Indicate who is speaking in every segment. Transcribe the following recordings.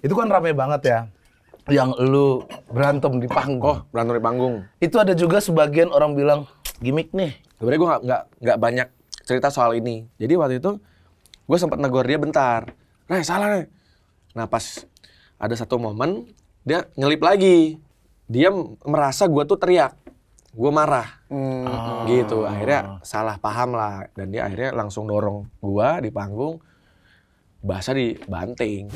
Speaker 1: Itu kan rame banget ya yang lu berantem di panggung. Oh, berantem di panggung. Itu ada juga sebagian orang bilang gimmick nih. Sebenarnya gue nggak nggak banyak cerita soal ini. Jadi waktu itu gue sempat negor dia bentar. Nah salah nih. Nah pas ada satu momen dia ngelip lagi. Dia merasa gue tuh teriak. Gue marah.
Speaker 2: Hmm. Gitu. Akhirnya
Speaker 1: salah paham lah. Dan dia akhirnya langsung dorong gue di panggung. Bahasa dibanting.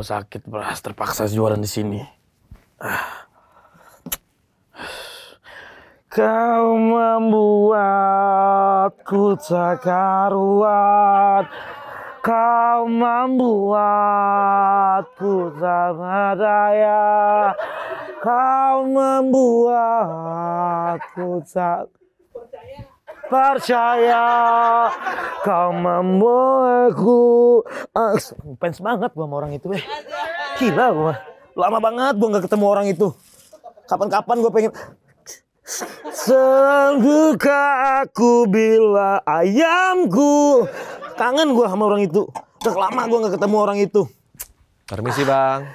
Speaker 1: beliau sakit, beras Terpaksa jualan di sini. Ah.
Speaker 2: Kau membuatku tak karuan Kau
Speaker 1: membuatku tak berdaya Kau membuatku tak percaya kau membuatku ah, fans banget gua sama orang itu eh gila gua lama banget gua nggak ketemu orang itu kapan-kapan gua pengen Sembuhkah aku bila ayamku Kangen gue sama orang itu Udah lama gua nggak ketemu orang itu Permisi bang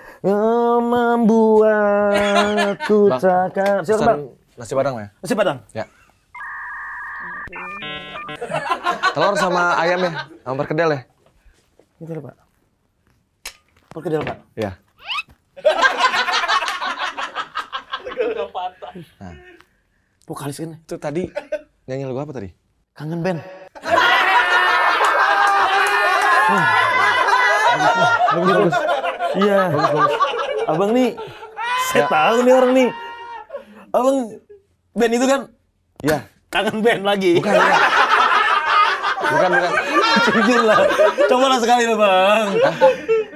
Speaker 1: Membuatku takkan Silakan bang Nasi padang ya? Nasi padang? Ya Telur sama ayam ya, sama perkedel ya. Ini gitu telur, Pak. Perkedel, Pak. Iya.
Speaker 2: Udah patah.
Speaker 1: Nah. Vokalis kan? Itu tadi nyanyi lagu apa
Speaker 2: tadi? Kangen band. Iya. Hmm. Bagus, bagus. Iya. Bagus, bagus. Abang nih, saya ya. tahu
Speaker 1: nih orang nih. Abang band itu kan? Iya kangen band lagi. Bukan, bukan. bukan, bukan. Jujur lah. Coba lah sekali lah, Bang.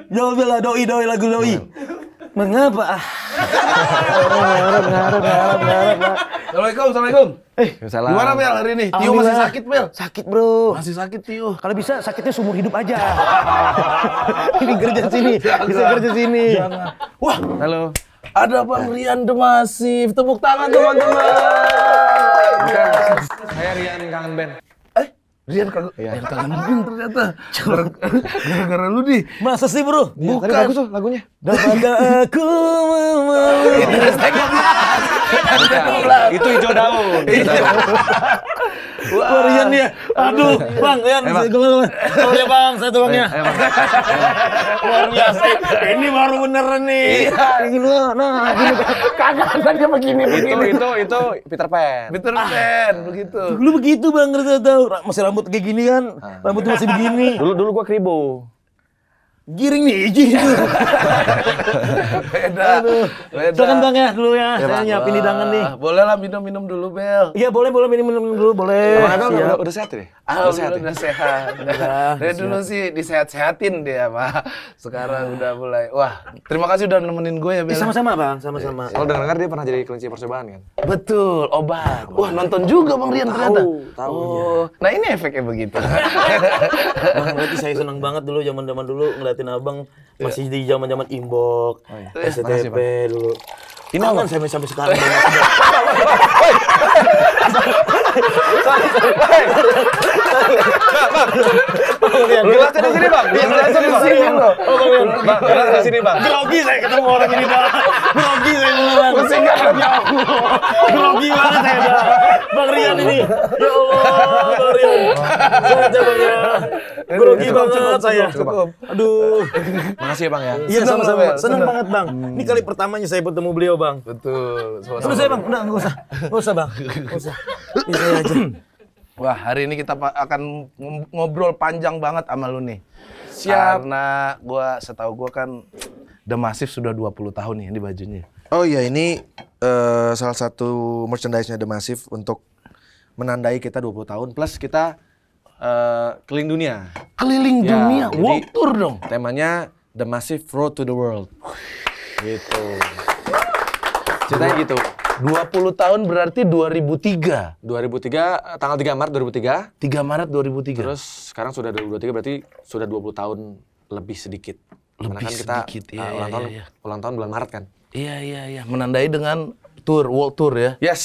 Speaker 1: Jawab lah, doi, doi, lagu doi. Iya. Mengapa? Ah. ngarep, ngarep, ngarep, ngarep, Assalamualaikum, Assalamualaikum. Eh,
Speaker 2: Salam. gimana Mel hari ini? Tio masih sakit
Speaker 1: Mel? Sakit bro. Masih sakit Tio. Kalau bisa sakitnya seumur hidup aja. ini kerja sini, bisa kerja sini. Jangan. Wah. Halo. Ada Bang Rian Demasif. Tepuk tangan teman-teman. Saya Rian kangen band. Eh? Rian kangen, iya. Rian kangen band ternyata. Gara-gara lu di. Masa sih bro? Ya, Bukan. Tadi tuh lagunya. Daripada aku mau. Iya, Itu hijau daun. Iya. Wah, wow. Rian ya. Aduh, iya. Bang, Rian. Eh, bang. Kalau ya Bang, saya tuh Bangnya. Iya, Luar biasa. Ini baru beneran nih. Iya,
Speaker 2: gini nah, gini.
Speaker 1: Kagak dia begini begini. Itu itu itu Peter Pan. Peter ah. Pan, ah. begitu. Dulu begitu Bang, tahu. Masih rambut kayak gini kan. Ah. Rambut masih begini. Dulu dulu gua kribo. Giring nih, gitu. beda, beda. Silakan bang ya dulu ya, ya saya nyiapin hidangan nih. Boleh lah minum-minum dulu, Bel. Iya boleh, boleh minum-minum dulu, boleh. Bang udah, udah sehat deh? Ah, udah sehat. Udah sehat. Dari dulu sih disehat-sehatin dia, Pak. Sekarang ah. udah mulai, wah terima kasih udah nemenin gue ya, eh, Bel. Sama-sama, Bang, sama-sama. Kalau dengar dia pernah jadi kelinci percobaan kan? Betul, obat. Wah nonton juga Bang Rian ternyata. Tahu, oh, Nah ini efeknya begitu. Bang, berarti saya senang banget dulu zaman-zaman dulu ngeliat ngeliatin abang iya. masih di zaman zaman inbox, oh, iya. STP dulu. Ini kan saya sampai sekarang. Bang, Gelas di sini bang. Gelas di sini bang.
Speaker 2: Gelas di sini bang. Grogi saya ketemu orang ini dah. Grogi saya beneran. Pusing kan? Ya Allah. Grogi banget saya dah. Bang Rian ini. Ya Allah, Bang Rian. Ya, ya.
Speaker 1: Saya aja bang Grogi banget saya. cukup, Aduh. Makasih ya bang ya. Iya sama-sama. Senang banget
Speaker 2: bang. Ya. Ini kali
Speaker 1: pertamanya saya bertemu beliau bang. Betul. Terus saya bang, udah
Speaker 2: nggak usah, nggak usah bang, nggak usah. Ini
Speaker 1: aja. Wah, hari ini kita akan ngobrol panjang banget sama lu nih. Siap. Karena gua setahu gua kan The Massive sudah 20 tahun nih di bajunya. Oh iya, ini uh, salah satu merchandise-nya The Massive untuk menandai kita 20 tahun plus kita uh, keliling dunia.
Speaker 2: Keliling ya, dunia,
Speaker 1: walk tour dong. Temanya The Massive Road to the World. Gitu. Ceritanya gitu. 20 tahun berarti 2003. 2003 eh, tanggal 3 Maret 2003. 3 Maret 2003. Terus sekarang sudah 2023 berarti sudah 20 tahun lebih sedikit. Lebih kan kita sedikit. ya. uh, ulang iya, tahun iya. ulang tahun bulan Maret kan. Iya iya iya menandai dengan tour world tour ya. Yes.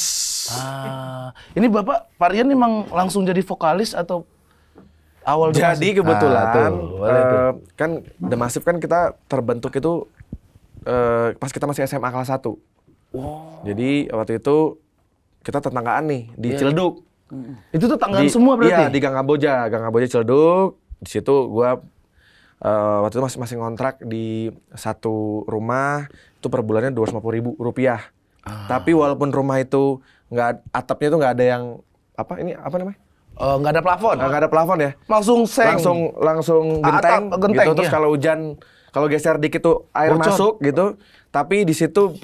Speaker 1: Ah, ini Bapak Parian memang langsung jadi vokalis atau awal Jadi kebetulan ah, tuh, uh, kan The Massive kan kita terbentuk itu uh, pas kita masih SMA kelas 1. Jadi waktu itu kita tetanggaan nih di yeah. Ciledug. Mm. Itu
Speaker 2: tetanggaan semua berarti? Iya, di
Speaker 1: Gang Aboja, Gang Aboja Ciledug. Di situ gua uh, waktu itu masih masih kontrak di satu rumah itu per bulannya dua ratus ribu rupiah. Ah. Tapi walaupun rumah itu nggak atapnya itu nggak ada yang apa ini apa namanya? Eh, nggak uh, ada plafon. Nggak ada plafon ya. Langsung seng. Langsung langsung ah, genteng, Atap, genteng gitu. Terus iya. kalau hujan kalau geser dikit tuh air Bocor. masuk gitu. Tapi di situ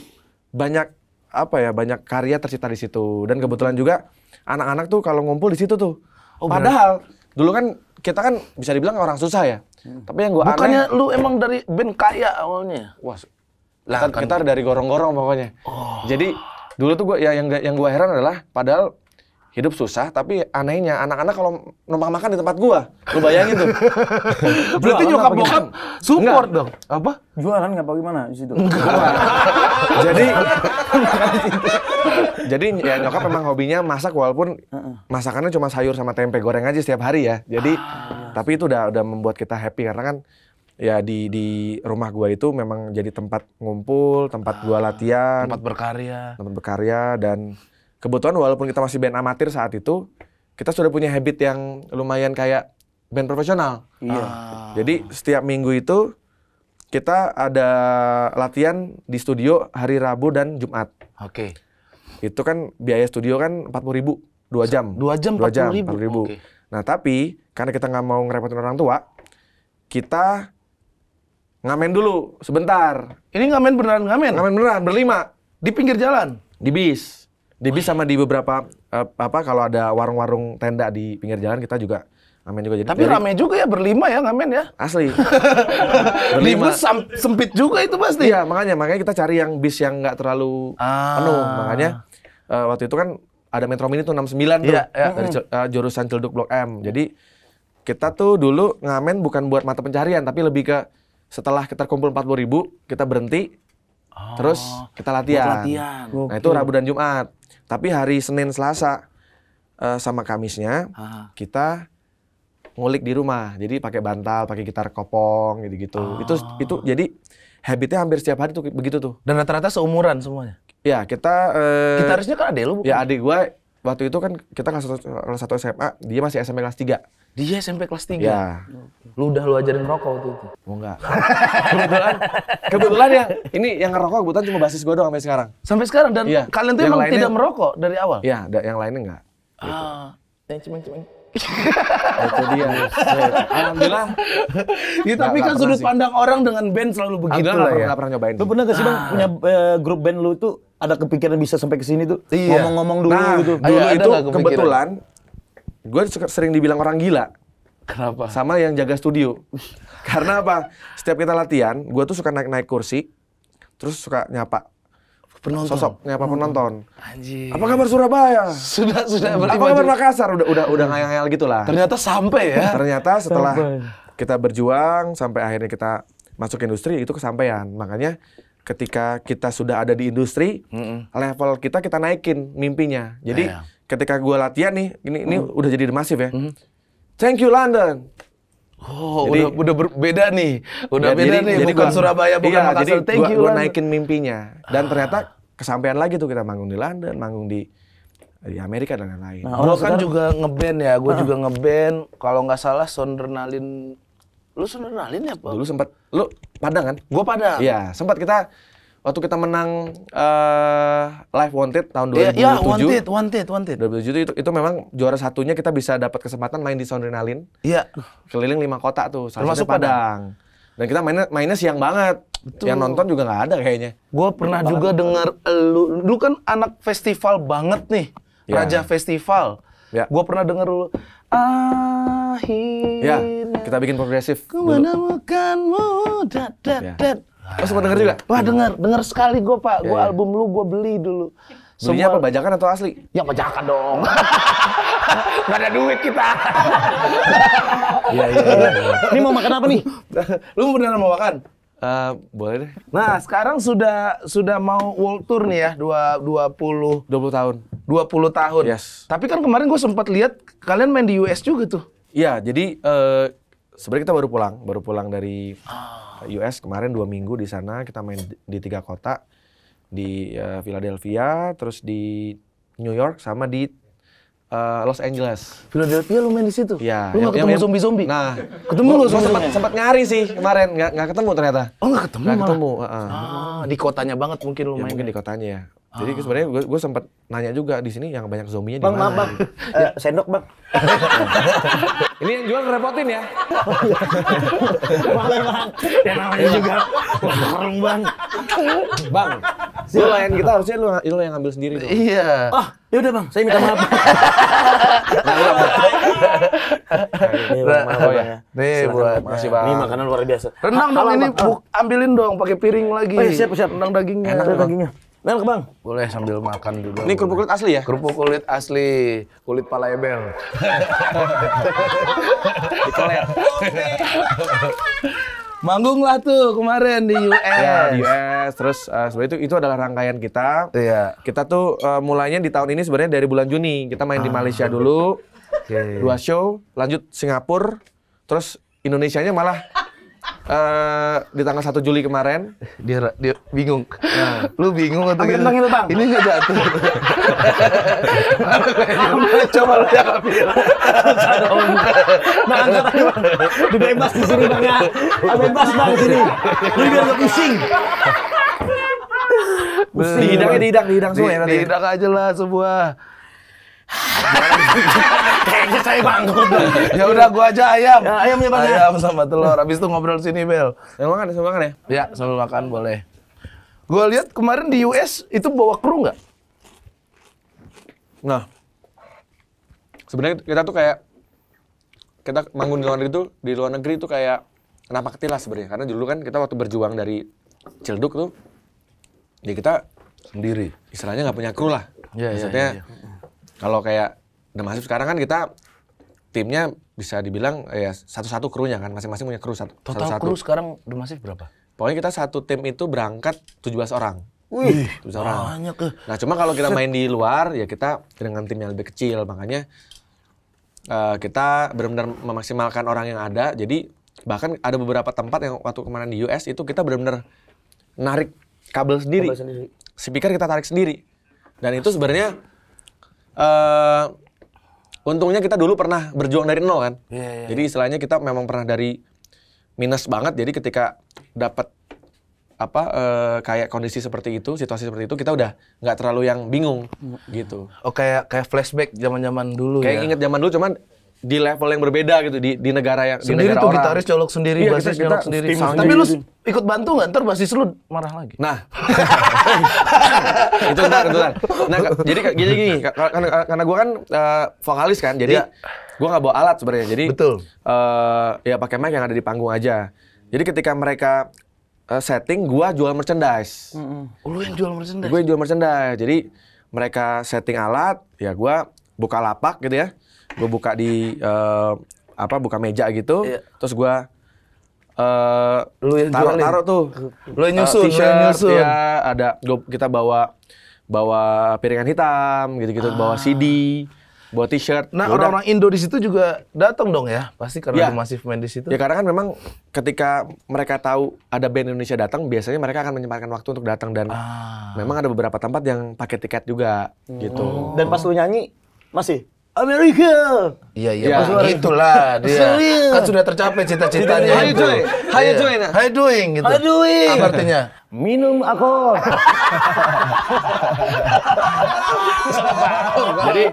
Speaker 1: banyak apa ya banyak karya tercipta di situ dan kebetulan juga anak-anak tuh kalau ngumpul di situ tuh oh, padahal bener. dulu kan kita kan bisa dibilang orang susah ya hmm. tapi yang gua bukannya lu emang dari band kaya awalnya wah lah kan. kita dari gorong-gorong pokoknya oh. jadi dulu tuh gua ya yang yang gua heran adalah padahal hidup susah tapi anehnya anak-anak kalau numpang makan di tempat gua lu bayangin tuh berarti nyokap bokap support Enggak. dong apa jualan nggak apa gimana di situ
Speaker 2: jadi
Speaker 1: jadi ya nyokap memang hobinya masak walaupun masakannya cuma sayur sama tempe goreng aja setiap hari ya jadi ah, iya tapi itu udah udah membuat kita happy karena kan ya di di rumah gua itu memang jadi tempat ngumpul tempat gua latihan tempat berkarya tempat berkarya dan kebetulan walaupun kita masih band amatir saat itu, kita sudah punya habit yang lumayan kayak band profesional.
Speaker 2: Iya. Ah.
Speaker 1: Jadi setiap minggu itu kita ada latihan di studio hari Rabu dan Jumat. Oke. Okay. Itu kan biaya studio kan empat puluh ribu dua jam. Dua jam empat puluh ribu. 40 ribu. Okay. Nah tapi karena kita nggak mau ngerepotin orang tua, kita ngamen dulu sebentar. Ini ngamen beneran ngamen? Ngamen beneran berlima di pinggir jalan di bis di bis sama di beberapa uh, apa kalau ada warung-warung tenda di pinggir jalan kita juga ngamen juga jadi. Tapi jadi, rame juga ya berlima ya ngamen ya. Asli. di bus sempit juga itu pasti. ya makanya makanya kita cari yang bis yang nggak terlalu ah. penuh. Makanya uh, waktu itu kan ada Metro Mini tuh 69 yeah, tuh yeah. Iya. dari uh, jurusan Cilduk Blok M. Jadi kita tuh dulu ngamen bukan buat mata pencarian tapi lebih ke setelah kita kumpul 40 ribu kita berhenti Oh, terus kita latihan. latihan. Nah itu Rabu dan Jumat. Tapi hari Senin Selasa uh, sama Kamisnya Aha. kita ngulik di rumah. Jadi pakai bantal, pakai gitar kopong gitu-gitu. Oh. Itu itu jadi habitnya hampir setiap hari tuh begitu tuh. Dan rata-rata seumuran semuanya. Ya, kita uh, eh, harusnya kan adek lu ya, bukan? Ya, adik gue waktu itu kan kita kelas satu, satu SMA, dia masih SMA kelas 3. Dia SMP kelas 3? Ya. Lu udah lu ajarin ngerokok waktu itu? Oh enggak. kebetulan, kebetulan ya. ini yang ngerokok kebetulan cuma basis gue doang sampai sekarang. Sampai sekarang dan ya. kalian tuh yang emang tidak merokok dari awal? Iya, yang lainnya enggak. Ah, gitu. Ah, yang cuman. Nah, cuman itu dia. Alhamdulillah. Ya, tapi gak, kan gak sudut sih. pandang orang dengan band selalu begitu Alhamdulillah, lah ya. pernah nyobain. Lu pernah gak sih bang ah. punya eh, grup band lu tuh ada kepikiran bisa sampai ke sini tuh? Iya. Ngomong-ngomong dulu nah, gitu. Iya, dulu itu kebetulan Gue sering dibilang orang gila. Kenapa? Sama yang jaga studio. Karena apa? Setiap kita latihan, gue tuh suka naik-naik kursi, terus suka nyapa penonton. Sosok nyapa penonton. Anjir. Apa kabar Surabaya? Sudah sudah berarti Apa kabar Makassar? Udah udah udah ngayal-ngayal gitulah. Ternyata sampai ya. Ternyata setelah sampai. kita berjuang sampai akhirnya kita masuk industri itu kesampaian. Makanya ketika kita sudah ada di industri, mm -mm. level kita kita naikin mimpinya. Jadi yeah ketika gue latihan nih, ini ini hmm. udah jadi demasif ya. Hmm. Thank you London. Oh, jadi, udah udah berbeda nih. Udah ya, beda jadi, nih, jadi bukan gua, Surabaya, bukan iya, Makassar. Jadi Thank gua, you gua London. naikin mimpinya. Dan ah. ternyata kesampaian lagi tuh kita manggung di London, manggung di di Amerika dan lain-lain. Nah, Bro kan juga ngeband ya, gue ah. juga ngeband. Kalau nggak salah Sondernalin, lu Sondernalin ya Pak? Dulu sempat, lu Padang kan? Gue Padang. Iya, sempat kita waktu kita menang uh, Live Wanted tahun 2007. Iya, yeah, Wanted, Wanted, Wanted. 2007 itu, itu memang juara satunya kita bisa dapat kesempatan main di Soundrenalin. Iya. Yeah. Keliling lima kota tuh, salah Termasuk Padang. Padang. Dan kita mainnya mainnya siang banget. Betul. Yang nonton juga nggak ada kayaknya. Gue pernah juga dengar lu, lu kan anak festival banget nih, yeah. Raja Festival. Ya. Gue pernah denger
Speaker 2: lu akhirnya. Ya,
Speaker 1: kita bikin progresif. Kemana
Speaker 2: makanmu, dat dat iya. dat.
Speaker 1: Oh sempat denger juga? Wah denger, denger sekali gue pak. Iya, gue iya. album lu gue beli dulu. Belinya apa bajakan atau asli? Ya bajakan dong. Gak ada
Speaker 2: duit kita. Iya, iya iya. Ini mau makan apa nih?
Speaker 1: lu beneran mau makan? Uh, boleh deh. Nah, sekarang sudah sudah mau world tour nih ya, dua dua puluh tahun. 20 tahun. Yes. Tapi kan kemarin gue sempat lihat kalian main di US juga tuh. Iya, jadi uh, sebenarnya kita baru pulang, baru pulang dari ah. US kemarin dua minggu di sana kita main di tiga kota di uh, Philadelphia, terus di New York sama di uh, Los Angeles. Philadelphia lu main di situ? Iya. Lu nggak ketemu zombie-zombie? Nah,
Speaker 2: ketemu lu sempat
Speaker 1: sempat nyari sih kemarin, nggak ketemu ternyata. Oh nggak ketemu? Nggak ketemu. Uh -uh. Ah, di kotanya banget mungkin lu ya, main. Mungkin ya. di kotanya ya. Jadi ah. sebenarnya gue, sempat nanya juga di sini yang banyak zombinya di mana. Bang, bang, eh, ya. uh, sendok bang. ini yang jual ngerepotin ya. Boleh bang, yang namanya iya. juga warung bang. Bang, lu lain kita harusnya lu, lu yang ngambil sendiri dong. Iya. Oh, ya udah bang, saya minta maaf. nah, udah, bang. Ini bang, maaf, oh, ya. Nih buat masih bang. Ini makanan luar biasa. Rendang dong ini, ambilin dong pakai piring lagi. Oh, iya, siap siap. Rendang dagingnya. Enak dagingnya. Nel kebang, Boleh sambil makan juga. Ini kerupuk kulit asli ya? Kerupuk kulit asli, kulit pala ebel. Dikelet. Manggung lah tuh kemarin di US. Ya, di US. Terus uh, sebenarnya itu itu adalah rangkaian kita. Iya. Kita tuh uh, mulainya di tahun ini sebenarnya dari bulan Juni. Kita main ah. di Malaysia dulu. Okay. Dua show, lanjut Singapura, terus Indonesia nya malah Uh, di tanggal 1 Juli kemarin dia, dia bingung nah. lu bingung atau gitu bang.
Speaker 2: ini nggak jatuh coba lu ya nah angkat tadi. bang dibebas di sini bang ya bebas bang sini lu biar nggak pusing
Speaker 1: di hidangnya di hidang di hidang semua ya di ya. hidang aja lah semua Kayaknya saya bangkrut. ya udah gua aja ayam. Ya, ayamnya mana? Ya. Ayam sama telur. Habis itu ngobrol sini, Bel. Yang makan sambil makan ya? Ya, sambil makan boleh. Gua lihat kemarin di US itu bawa kru nggak? Nah. Sebenarnya kita tuh kayak kita manggung di luar negeri itu di luar negeri tuh kayak kenapa ketilas sebenarnya karena dulu kan kita waktu berjuang dari Cilduk tuh ya kita sendiri istilahnya nggak punya kru lah ya, maksudnya ya, ya, ya kalau kayak udah Massive sekarang kan kita timnya bisa dibilang ya satu-satu krunya kan masing-masing punya kru satu. Total satu -satu. kru sekarang The Massive berapa? Pokoknya kita satu tim itu berangkat 17 orang. Wih, 17 orang. Banyak. Nah, cuma kalau kita main di luar ya kita dengan tim yang lebih kecil makanya uh, kita benar-benar memaksimalkan orang yang ada. Jadi bahkan ada beberapa tempat yang waktu kemarin di US itu kita benar-benar narik kabel sendiri. kabel sendiri. Speaker kita tarik sendiri. Dan itu sebenarnya uh, untungnya kita dulu pernah berjuang dari nol kan. Yeah, yeah. Jadi iya. istilahnya kita memang pernah dari minus banget. Jadi ketika dapat apa uh, kayak kondisi seperti itu, situasi seperti itu, kita udah nggak terlalu yang bingung hmm. gitu. Oh kayak kayak flashback zaman-zaman dulu kayak ya. Kayak inget zaman dulu cuman di level yang berbeda gitu di di negara yang sendiri di negara tuh orang. gitaris colok sendiri iya, basis colok sendiri tapi lu ikut bantu nggak ntar basis lu marah lagi nah itu ntar itu ntar
Speaker 2: nah jadi gini
Speaker 1: gini karena karena gue kan uh, vokalis kan jadi iya. gue nggak bawa alat sebenarnya jadi betul uh, ya pakai mic yang ada di panggung aja jadi ketika mereka uh, setting gue jual merchandise mm -hmm. lu yang jual merchandise gue yang jual merchandise jadi mereka setting alat ya gue buka lapak gitu ya gue buka di uh, apa buka meja gitu yeah. terus gue uh, lu yang taruh, taruh tuh lu yang eh, nyusun uh, t-shirt, nyusun ya ada gua, kita bawa bawa piringan hitam gitu-gitu ah. bawa CD bawa t-shirt. Nah ya orang-orang Indo di situ juga datang dong ya, pasti karena yeah. masif main di situ. Ya karena kan memang ketika mereka tahu ada band Indonesia datang, biasanya mereka akan menyempatkan waktu untuk datang dan ah. memang ada beberapa tempat yang pakai tiket juga hmm. gitu. Dan pas lu nyanyi masih
Speaker 2: Amerika. Iya iya, ya. gitulah dia. Kan
Speaker 1: sudah tercapai cita-citanya. How you doing? How you doing? How you doing? Gitu. How you doing? Apa artinya? Minum alkohol. Jadi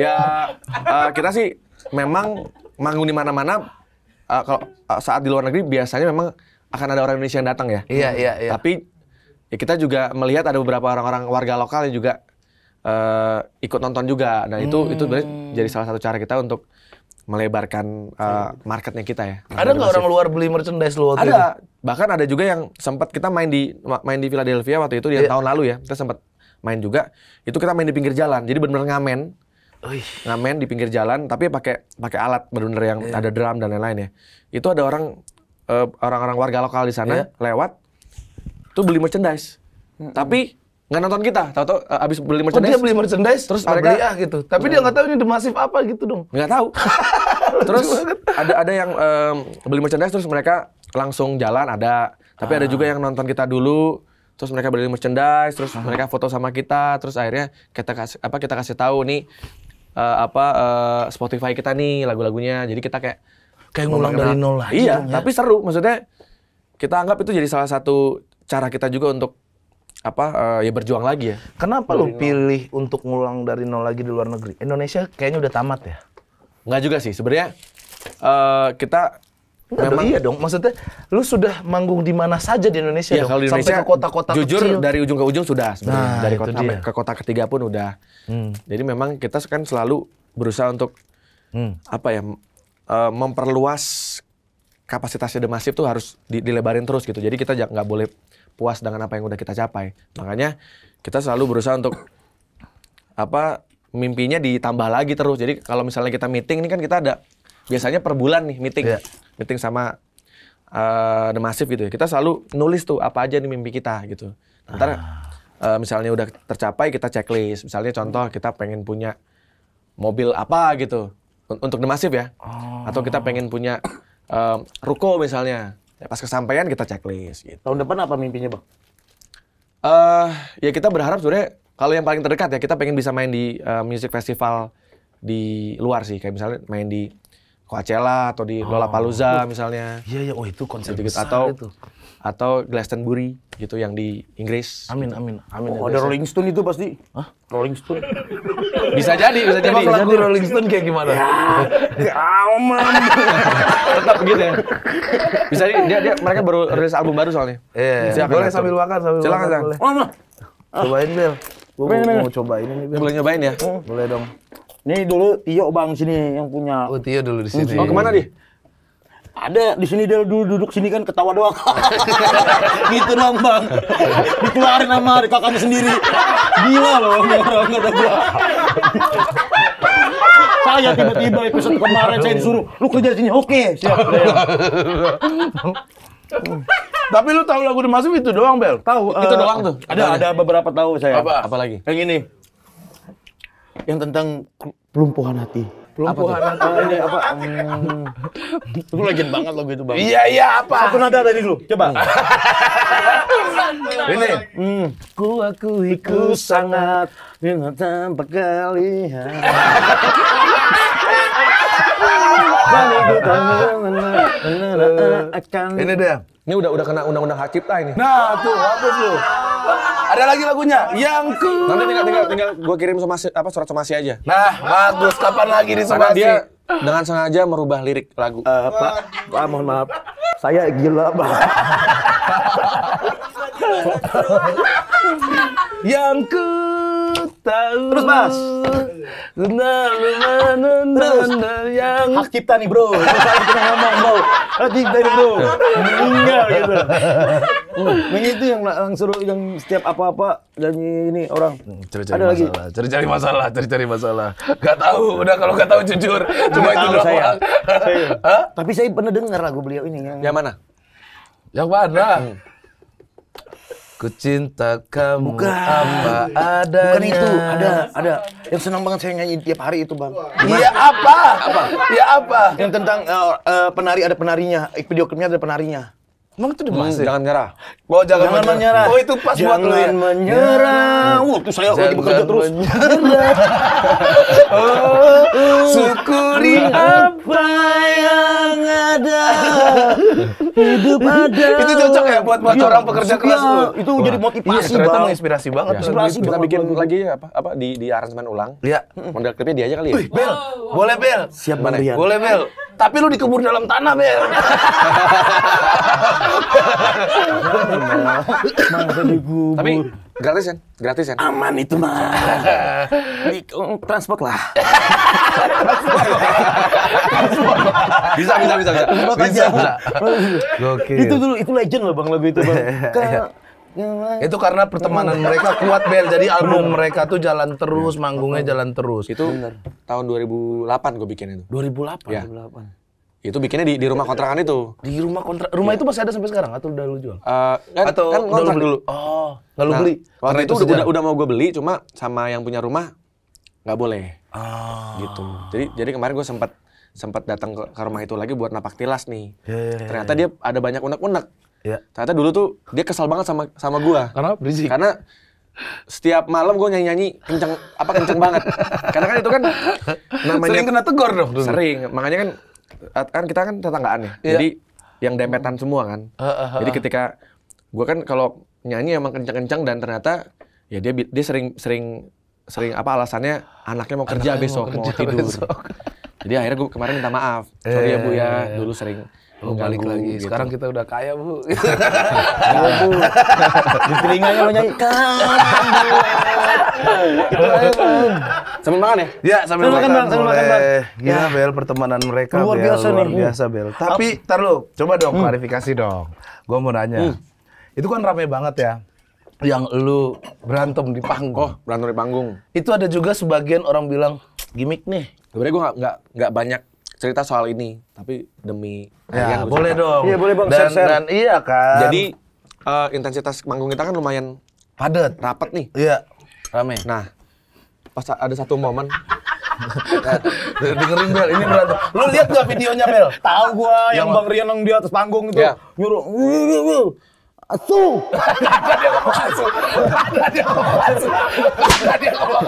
Speaker 1: ya uh, kita sih memang manggung di mana-mana uh, kalau uh, saat di luar negeri biasanya memang akan ada orang Indonesia yang datang ya. Iya iya iya. Tapi ya kita juga melihat ada beberapa orang-orang warga lokal yang juga uh, ikut nonton juga. Nah itu hmm. itu jadi salah satu cara kita untuk melebarkan uh, marketnya kita ya. Ada nggak orang luar beli merchandise lu ada. itu? Bahkan ada juga yang sempat kita main di main di Philadelphia waktu itu di iya. tahun lalu ya. Kita sempat main juga. Itu kita main di pinggir jalan. Jadi benar-benar ngamen. Uih. Ngamen di pinggir jalan tapi ya pakai pakai alat benar-benar yang yeah. ada drum dan lain-lain ya. Itu ada orang uh, orang-orang warga lokal di sana yeah. lewat tuh beli merchandise. Mm -hmm. Tapi nggak nonton kita tau tau eh, abis beli merchandise oh, dia beli merchandise terus mereka beli ya, ah gitu tapi nah. dia nggak tahu ini demasif apa gitu dong nggak tahu terus ada ada yang um, beli merchandise terus mereka langsung jalan ada tapi ah. ada juga ah. yang nonton kita dulu terus mereka beli merchandise terus ah. mereka foto sama kita terus akhirnya kita kasih apa kita kasih tahu nih uh, apa uh, Spotify kita nih lagu-lagunya jadi kita kayak kayak ngulang dari nol lagi iya tapi seru maksudnya kita anggap itu jadi salah satu cara kita juga untuk apa uh, ya berjuang lagi ya. Kenapa lu pilih untuk ngulang dari nol lagi di luar negeri? Indonesia kayaknya udah tamat ya. Enggak juga sih sebenarnya uh, kita Nggak memang iya dong. Maksudnya lu sudah manggung di mana saja di Indonesia ya, dong. Kalau di Indonesia, sampai ke kota-kota jujur kecil. dari ujung ke ujung sudah sebenarnya. Nah, dari kota sampai ke kota ketiga pun udah. Hmm. Jadi memang kita kan selalu berusaha untuk hmm. apa ya? Uh, memperluas kapasitasnya The Massive tuh harus di, dilebarin terus gitu. Jadi kita nggak boleh puas dengan apa yang udah kita capai. Makanya kita selalu berusaha untuk apa mimpinya ditambah lagi terus. Jadi kalau misalnya kita meeting ini kan kita ada biasanya per bulan nih meeting. Yeah. Meeting sama uh, The Massive gitu ya. Kita selalu nulis tuh apa aja nih mimpi kita gitu. Ntar ah. uh, misalnya udah tercapai kita checklist. Misalnya contoh kita pengen punya mobil apa gitu untuk The Massive ya. Oh. Atau kita pengen punya um, ruko misalnya. Ya, pas kesampaian kita checklist gitu. Tahun depan apa mimpinya, Bang? Uh, ya kita berharap sebenarnya kalau yang paling terdekat ya kita pengen bisa main di uh, music festival di luar sih kayak misalnya main di Coachella atau di oh. Lollapalooza oh. misalnya. Iya iya, oh itu konser besar atau itu atau Glastonbury gitu yang di Inggris. Amin amin amin. Oh, ada Rolling Stone itu pasti. Hah? Rolling Stone.
Speaker 2: bisa jadi, bisa jadi. Emang lagu Rolling Stone
Speaker 1: kayak gimana? Ya, aman. Tetap gitu ya. Bisa jadi dia, dia mereka baru rilis album baru soalnya. Iya. Yeah. Boleh sambil makan sambil Silakan, makan. Silakan. Oh, ah. Cobain Bel. Gue mau, mau cobain ini. Bel. Boleh nyobain ya? Boleh dong. Ini dulu Tio bang sini yang punya. Oh Tio dulu di sini. Oh kemana di? ada di sini dia dulu duduk sini kan ketawa doang gitu dong bang dikeluarin sama kakaknya sendiri
Speaker 2: gila loh orang kata gua saya tiba-tiba episode kemarin saya disuruh lu kerja sini oke siap
Speaker 1: tapi lu tahu lagu dimasuk itu doang Bel tahu itu eh, doang tuh ada ada ya? beberapa tahu saya apa apa lagi yang ini yang tentang pelumpuhan hati Lumpuhan apa? Ini apa? Lu legend banget lo gitu, Bang. Iya, iya, apa? Satu nada tadi lu. Coba.
Speaker 2: Hmm. Ini.
Speaker 1: Hmm. Ku akui
Speaker 2: ku sangat dengan tanpa kalian. Ini
Speaker 1: dia. Ini udah udah kena undang-undang hak cipta ini. Nah, tuh habis lu. Ada lagi lagunya. Yang ku Nanti tinggal tinggal, tinggal gue kirim somasi, apa surat somasi aja. Nah, bagus. Kapan lagi di somasi? dia dengan sengaja merubah lirik lagu. Uh, Pak, Pak, mohon maaf. Saya gila, Pak. Yang ku tahu terus mas yang hak kita nih bro kalau kita ngomong bro hak cipta nih bro meninggal gitu
Speaker 2: Ini hmm, itu
Speaker 1: yang langsung yang setiap apa apa-apa dan ini orang. Hmm, cari-cari ada masalah, lagi. cari-cari masalah, cari-cari masalah. Gak tahu, udah kalau nggak tahu jujur, cuma itu doang. Saya. saya. Tapi saya pernah dengar lagu beliau ini yang. Yang mana? Yang mana? Hmm. kucinta kamu Bukan. apa ada Bukan itu, ada, ada. Yang senang banget saya nyanyi tiap hari itu, Bang. Iya apa? apa? ya apa? Yang tentang uh, uh, penari ada penarinya, video klipnya ada penarinya. Emang itu dibahas hmm, ya? Jangan menyerah. Oh, jangan, jangan menyerah. Oh, itu pas jangan buat lu ya. menyerah. Hmm. Wah, itu saya lagi bekerja terus.
Speaker 2: oh, syukuri apa yang ada. Hidup ada. itu cocok ya buat buat iya, orang pekerja keras iya. lu. Itu Wah, jadi motivasi iya, ternyata bang. menginspirasi banget. Ya. Inspirasi Kita banget.
Speaker 1: bikin lagi apa apa di di aransemen ulang. Iya. Model klipnya dia aja kali ya. Wih, Bel. Boleh Bel. Siap mana? Boleh Bel tapi lu dikubur dalam tanah bel tapi gratis kan gratis kan aman itu mah di oh, transport lah
Speaker 2: bisa bisa bisa bisa, bisa. bisa. itu
Speaker 1: dulu itu legend loh bang lagu itu bang itu karena pertemanan mereka kuat Bel. Jadi album mereka tuh jalan terus, manggungnya jalan terus. Itu Bener. tahun 2008 gue bikin itu. 2008. Ya. 2008. Itu bikinnya di, di rumah kontrakan itu. Di rumah kontrak. Rumah ya. itu masih ada sampai sekarang atau udah lu jual? Uh, kan, atau kan kontrak dulu. Oh,
Speaker 2: nggak lu nah, beli. Waktu itu, itu udah, udah
Speaker 1: mau gue beli cuma sama yang punya rumah nggak boleh.
Speaker 2: Oh. Gitu.
Speaker 1: Jadi jadi kemarin gue sempat sempat datang ke, ke rumah itu lagi buat napak tilas nih.
Speaker 2: Yeah. Ternyata
Speaker 1: dia ada banyak unek-unek Ya. Ternyata dulu tuh dia kesal banget sama sama gua. Karena berisik. Karena setiap malam gua nyanyi nyanyi kenceng apa kencang banget karena kan itu kan namanya sering kena tegur dong dulu. sering makanya kan kan kita kan tetanggaan ya ya. jadi yang dempetan semua kan uh, uh, uh, jadi ketika gua kan kalau nyanyi emang kencang-kencang dan ternyata ya dia dia sering sering sering apa alasannya anaknya mau kerja anaknya besok mau, kerja mau tidur besok. jadi akhirnya gua kemarin minta maaf eh, sorry ya bu ya iya, iya, iya. dulu sering Lu oh, balik lagi. Gitu. Sekarang kita udah kaya, Bu. ya, Bu. Gitu. Di telinganya banyak nyanyi. sambil makan ya? Iya, sambil, sambil makan. makan sambil makan, Bang. Ya. Bel, pertemanan mereka luar Bel, biasa luar nih. biasa, Bel. Tapi, tar lu, coba dong hmm. klarifikasi dong. gue mau nanya. Hmm. Itu kan rame banget ya yang lu berantem di panggung. Oh, berantem di panggung. Itu ada juga sebagian orang bilang gimmick nih. Sebenarnya gue gak, nggak banyak cerita soal ini, tapi demi ya, boleh dong. Iya, boleh Bang. Dan, share, share. dan iya kan. Jadi uh, intensitas manggung kita kan lumayan padat, rapat nih. Iya. Rame. Nah, pas ada satu momen nah, dengerin Bel, ini berantem. Lu lihat gak videonya Bel?
Speaker 2: Tahu gua iya, yang, yang Bang Rian
Speaker 1: yang di atas panggung itu. Yeah.
Speaker 2: Nyuruh. Asu. Ada dia ngomong asu. Ada dia ngomong asu. Ada dia ngomong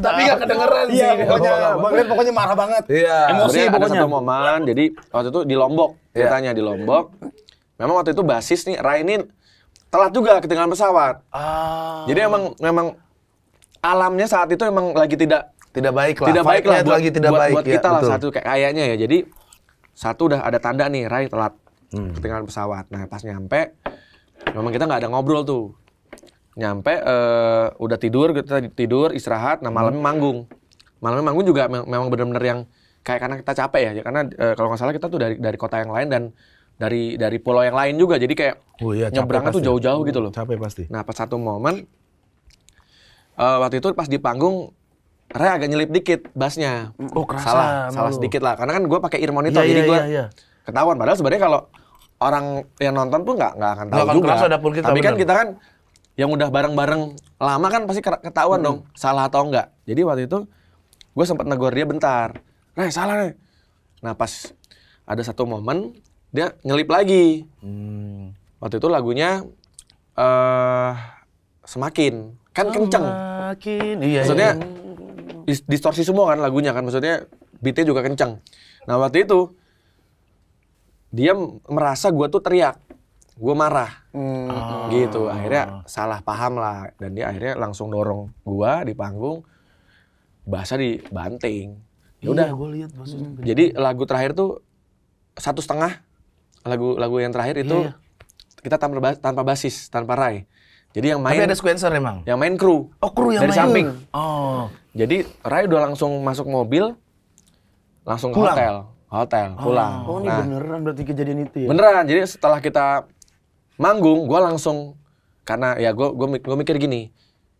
Speaker 2: Tapi gak kedengeran iya, sih. Iya, pokoknya Bang pokoknya
Speaker 1: marah banget. Iya. Emosi Kemudian pokoknya. Ada satu momen, jadi waktu itu di Lombok. Iya. Ceritanya di Lombok. Memang waktu itu basis nih, Rainin telat juga ketinggalan pesawat. Ah. Jadi emang memang alamnya saat itu emang lagi tidak tidak baik lah. Tidak baik lah buat, lagi tidak buat, baik buat ya, kita ya, lah betul. satu kayak kayaknya ya. Jadi satu udah ada tanda nih Rai telat hmm. ketinggalan pesawat. Nah pas nyampe, memang kita nggak ada ngobrol tuh. Nyampe uh, udah tidur, kita tidur istirahat. Nah malamnya hmm. manggung. Malamnya manggung juga memang benar-benar yang kayak karena kita capek ya, ya karena uh, kalau nggak salah kita tuh dari dari kota yang lain dan dari dari pulau yang lain juga. Jadi kayak oh, iya, nyebrangnya tuh jauh-jauh gitu loh. Hmm, capek pasti. Nah pas satu momen uh, waktu itu pas di panggung Ray agak nyelip dikit bassnya. Oh Salah, salah sedikit lah. Karena kan gue pakai ear monitor, yeah, jadi yeah, gue yeah, yeah. ketahuan. Padahal sebenarnya kalau orang yang nonton pun nggak nggak akan tahu akan juga. kita, Tapi kan bener. kan kita kan yang udah bareng-bareng lama kan pasti ketahuan hmm. dong salah atau enggak. Jadi waktu itu gue sempat negor dia bentar. Nah salah nih. Nah pas ada satu momen dia ngelip lagi. Hmm. Waktu itu lagunya uh, semakin kan semakin, kenceng. Semakin iya. iya maksudnya iya. distorsi semua kan lagunya kan maksudnya beatnya juga kenceng. Nah waktu itu dia merasa gue tuh teriak gue marah hmm. oh. gitu akhirnya salah paham lah dan dia akhirnya langsung dorong gue di panggung bahasa dibanting ya udah iya, gue lihat jadi lagu terakhir tuh satu setengah lagu lagu yang terakhir iya, itu iya. kita tanpa tanpa basis tanpa rai jadi yang main tapi ada sequencer emang yang main kru oh kru yang dari main. samping oh jadi rai udah langsung masuk mobil langsung ke hotel hotel oh. pulang. Oh, nah, ini beneran berarti kejadian itu ya? Beneran. Jadi setelah kita manggung, gue langsung karena ya gue gue mikir gini,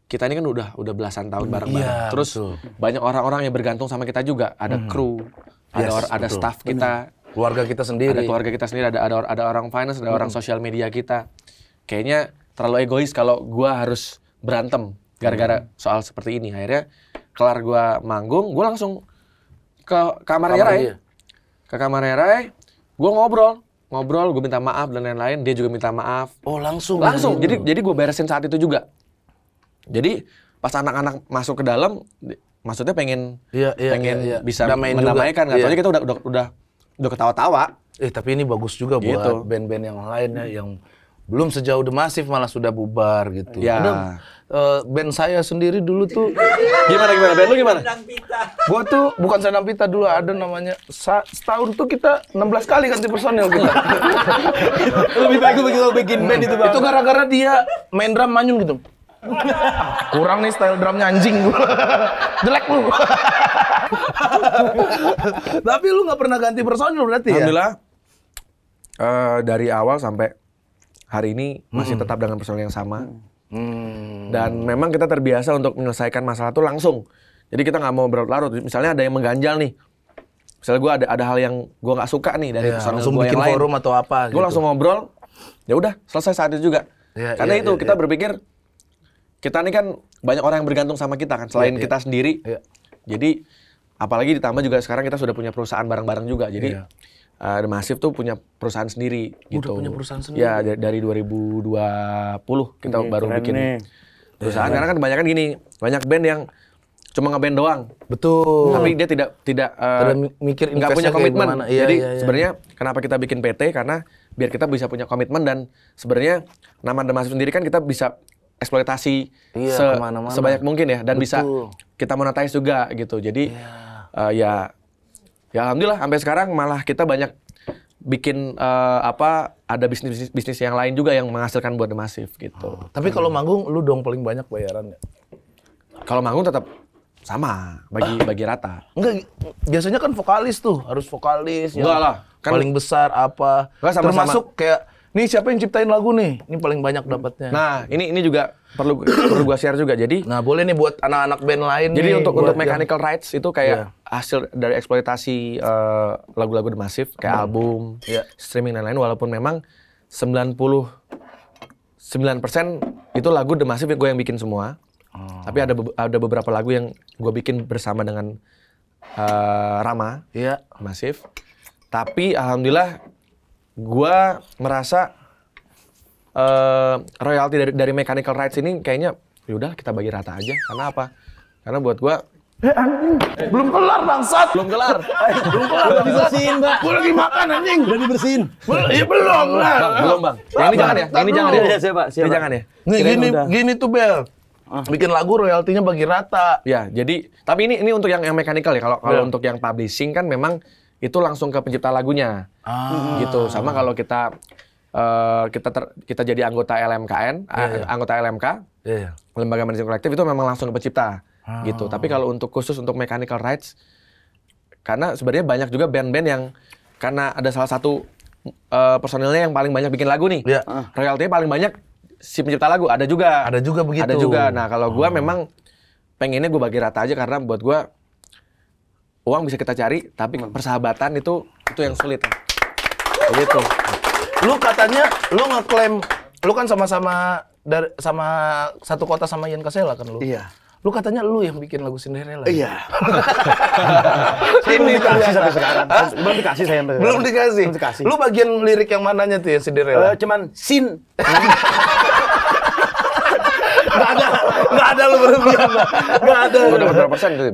Speaker 1: kita ini kan udah udah belasan tahun iya, bareng-bareng. Iya, Terus betul. banyak orang-orang yang bergantung sama kita juga. Ada hmm. kru, ada yes, or, ada betul. staff kita, Bener. keluarga kita sendiri. Ada keluarga kita sendiri, ada ada, ada orang finance, ada hmm. orang sosial media kita. Kayaknya terlalu egois kalau gue harus berantem gara-gara hmm. soal seperti ini. Akhirnya kelar gue manggung, gue langsung ke kamarnya Kamar Rai ke kamar Rai, gue ngobrol ngobrol, gue minta maaf dan lain-lain. Dia juga minta maaf. Oh langsung. Langsung. Jadi jadi gue beresin saat itu juga. Jadi pas anak-anak masuk ke dalam, maksudnya pengen iya, iya, pengen iya, iya. bisa Damain mendamaikan. nggak? iya. kita udah udah udah ketawa-tawa. Eh tapi ini bagus juga buat band gitu. band-band yang lainnya, yang belum sejauh The Massive malah sudah bubar gitu. Ya. Ada, uh, eh, band saya sendiri dulu tuh gimana gimana band lu gimana? Gua tuh bukan Sandang Pita dulu ada namanya sa setahun tuh kita 16 kali ganti personil kita.
Speaker 2: Lebih baik gue begitu bikin band itu bang. Itu gara-gara
Speaker 1: dia main drum manyun gitu. kurang nih style drumnya anjing lu. Jelek lu. Tapi lu nggak pernah ganti personil berarti ya? Alhamdulillah. Uh, dari awal sampai hari ini masih hmm. tetap dengan personil yang sama.
Speaker 2: Hmm. Dan
Speaker 1: memang kita terbiasa untuk menyelesaikan masalah itu langsung. Jadi kita nggak mau berlarut-larut. Misalnya ada yang mengganjal nih. Misalnya gue ada ada hal yang gue nggak suka nih dari ya, personil langsung gua bikin yang forum lain. atau apa. Gue gitu. langsung ngobrol. Ya udah selesai saat itu juga.
Speaker 2: Ya, Karena ya, itu ya, kita ya.
Speaker 1: berpikir kita ini kan banyak orang yang bergantung sama kita kan selain ya, ya. kita sendiri. Ya. Jadi apalagi ditambah juga sekarang kita sudah punya perusahaan bareng-bareng juga. Jadi ya uh, eh, Masif tuh punya perusahaan sendiri Udah gitu. punya perusahaan sendiri. Ya dari 2020 kita baru bikin nih. perusahaan. Ya, Karena kan iya. kebanyakan gini, banyak band yang cuma ngeband doang. Betul. Tapi dia tidak tidak uh, mikir nggak punya komitmen. Iya, Jadi iya, iya. sebenarnya kenapa kita bikin PT karena biar kita bisa punya komitmen dan sebenarnya nama The Masif sendiri kan kita bisa eksploitasi iya, se sebanyak mungkin ya dan Betul. bisa kita monetize juga gitu. Jadi yeah. Iya. uh, ya ya alhamdulillah sampai sekarang malah kita banyak bikin uh, apa ada bisnis bisnis yang lain juga yang menghasilkan buat masif gitu. Oh, tapi kalau hmm. manggung lu dong paling banyak bayaran Kalau manggung tetap sama bagi ah. bagi rata. Enggak biasanya kan vokalis tuh harus vokalis Enggak lah. Kan paling besar apa? Enggak sama, sama termasuk kayak nih siapa yang ciptain lagu nih? Ini paling banyak dapatnya. Nah, ini ini juga perlu perlu gua share juga. Jadi Nah, boleh nih buat anak-anak band lain. Jadi nih, untuk untuk mechanical yang... rights itu kayak yeah hasil dari eksploitasi eh, lagu-lagu The Massive kayak hmm. album, yeah. streaming dan lain walaupun memang 90 9% itu lagu The Massive gue yang bikin semua. Oh. Tapi ada be ada beberapa lagu yang gue bikin bersama dengan uh, Rama. Iya. Yeah. Masif. Tapi alhamdulillah gue merasa uh, royalti dari dari mechanical rights ini kayaknya yaudah kita bagi rata aja. Karena apa? Karena buat gue Eh anjing, belum kelar bangsat. Belum kelar. Eh, belum kelar. Belum dibersihin, Mbak. Gua lagi makan anjing. Udah dibersihin. belum ya belum lah. belum, Bang. Yang ini jangan ya. Yang ini jangan ya. Iya, siapa? Siapa? Ini jangan ya. Nih gini gini tuh Bel. Ah. Bikin lagu royaltinya bagi rata. Ya, jadi tapi ini ini untuk yang yang mechanical ya. Kalau kalau iya. untuk yang publishing kan memang itu langsung ke pencipta lagunya. Ah. Gitu. Sama kalau kita eh, kita ter, kita jadi anggota LMKN, yeah, iya. anggota LMK, yeah, lembaga manajemen kolektif itu memang langsung ke pencipta. Gitu. Oh. Tapi kalau untuk khusus untuk mechanical rights karena sebenarnya banyak juga band-band yang karena ada salah satu uh, personilnya yang paling banyak bikin lagu nih. ya. Uh. Ah. Royaltinya paling banyak si pencipta lagu ada juga. Ada juga begitu. Ada juga. Nah, kalau gue oh. memang pengennya gue bagi rata aja karena buat gue uang bisa kita cari, tapi hmm. persahabatan itu itu yang sulit. Begitu. Lu katanya lu ngeklaim lu kan sama-sama dari sama satu kota sama Ian Kasela kan lu? Iya. Lu katanya lu yang bikin lagu Cinderella. Ya? Iya.
Speaker 2: ini dikasih sampai sekarang. Belum dikasih saya Belum
Speaker 1: dikasih. Belum dikasih. Lu bagian lirik yang mananya tuh yang Cinderella? Eh,
Speaker 2: cuman sin.
Speaker 1: Gak ada, gak ada lu berlebihan. Gak ada. Udah berapa persen tuh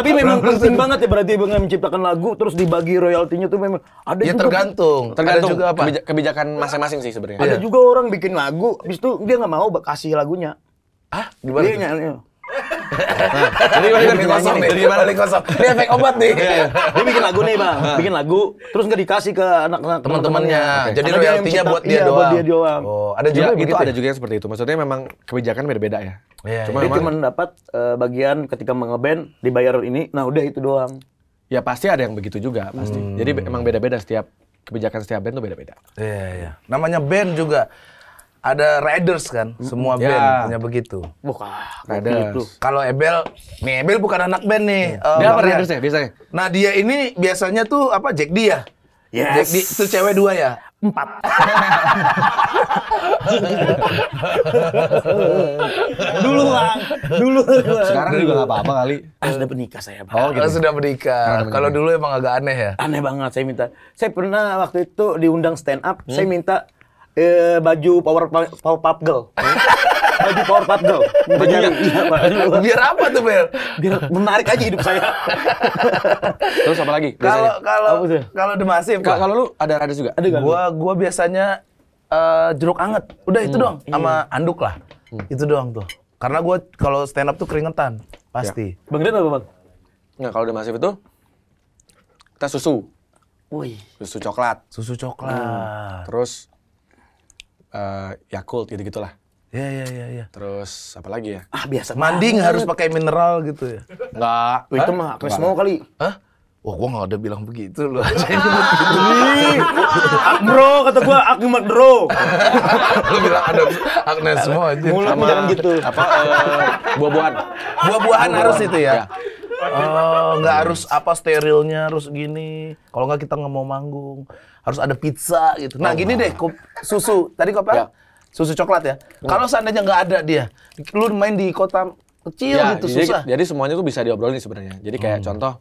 Speaker 1: Tapi memang penting banget ya berarti bang yang menciptakan lagu terus dibagi royaltinya tuh memang ada ya, tergantung. Tergantung juga apa? kebijakan masing-masing sih sebenarnya. Ada iya. juga orang bikin lagu, habis itu dia nggak mau kasih lagunya.
Speaker 2: Ah, gimana? Dia, Nah, jadi balik kosong nih. Jadi balik kosong. Ini efek obat nih. Dia iya. bikin lagu nih, Bang. Nah. Bikin
Speaker 1: lagu terus nggak dikasih ke anak-anak teman-temannya. Okay. Jadi royaltinya buat dia iya, doang. dia doang. Oh, ada juga iya, gitu ya, itu ada juga yang seperti itu. Maksudnya memang kebijakan beda-beda ya. Cuma dia cuma dapat uh, eh, bagian ketika mengeband dibayar ini. Nah, udah itu doang. Ya pasti ada yang begitu juga, pasti. Hmm. Jadi emang beda-beda setiap kebijakan setiap band tuh beda-beda. Iya, iya. Namanya band juga ada Riders kan, semua ya. band ya. punya begitu. Bukan. Riders. Kalau Ebel, nih Ebel bukan anak band nih. Ya. Um, dia apa Riders ya biasanya? Nah dia ini biasanya tuh apa Jack dia.
Speaker 2: Ya? Yes. Jack D, itu
Speaker 1: cewek dua ya? Empat.
Speaker 2: dulu lah, dulu. Sekarang juga nggak apa-apa
Speaker 1: kali. Ah, sudah menikah saya Pak. Oh, gitu. Oh, sudah menikah. Kalau dulu emang agak aneh ya. Aneh banget. Saya minta. Saya pernah waktu itu diundang stand up. Hmm? Saya minta eh, baju power power pop girl. baju power pop girl.
Speaker 2: Bajunya iya, iya, biar apa
Speaker 1: tuh, Bel? Biar menarik aja hidup saya. Terus apa lagi? Kalau kalau kalau demasif. Kalau lu ada ada juga. Ada Gua gua biasanya uh, jeruk anget. Udah itu hmm, doang iya. sama hmm. anduk lah. Hmm. Itu doang tuh. Karena gue kalau stand up tuh keringetan pasti. Ya. Bang Dan apa bang? Nggak kalau demasif masif itu kita susu. Wih. Susu coklat. Susu coklat. Hmm. Terus uh, Yakult gitu gitulah.
Speaker 2: Iya iya iya. Ya.
Speaker 1: Terus apa lagi ya? Ah biasa. Manding nggak harus pakai mineral gitu ya? Nggak. Itu mah Chris mau kali. Hah? Wah, gua nggak ada bilang begitu loh. aja kata gua Akmat Bro. Lu bilang ada Agnes semua aja. Mulut sama gitu. Apa uh, buah-buahan. Buah-buahan harus itu ya.
Speaker 2: Oh,
Speaker 1: nggak harus apa sterilnya harus gini. Kalau nggak kita nggak mau manggung harus ada pizza gitu. Nah, oh, gini deh susu. Tadi kopi apa? Ya. Susu coklat ya. Hmm. Kalau seandainya nggak ada dia, lu main di kota kecil ya, gitu jadi, susah. Jadi semuanya tuh bisa diobrolin sebenarnya. Jadi kayak hmm. contoh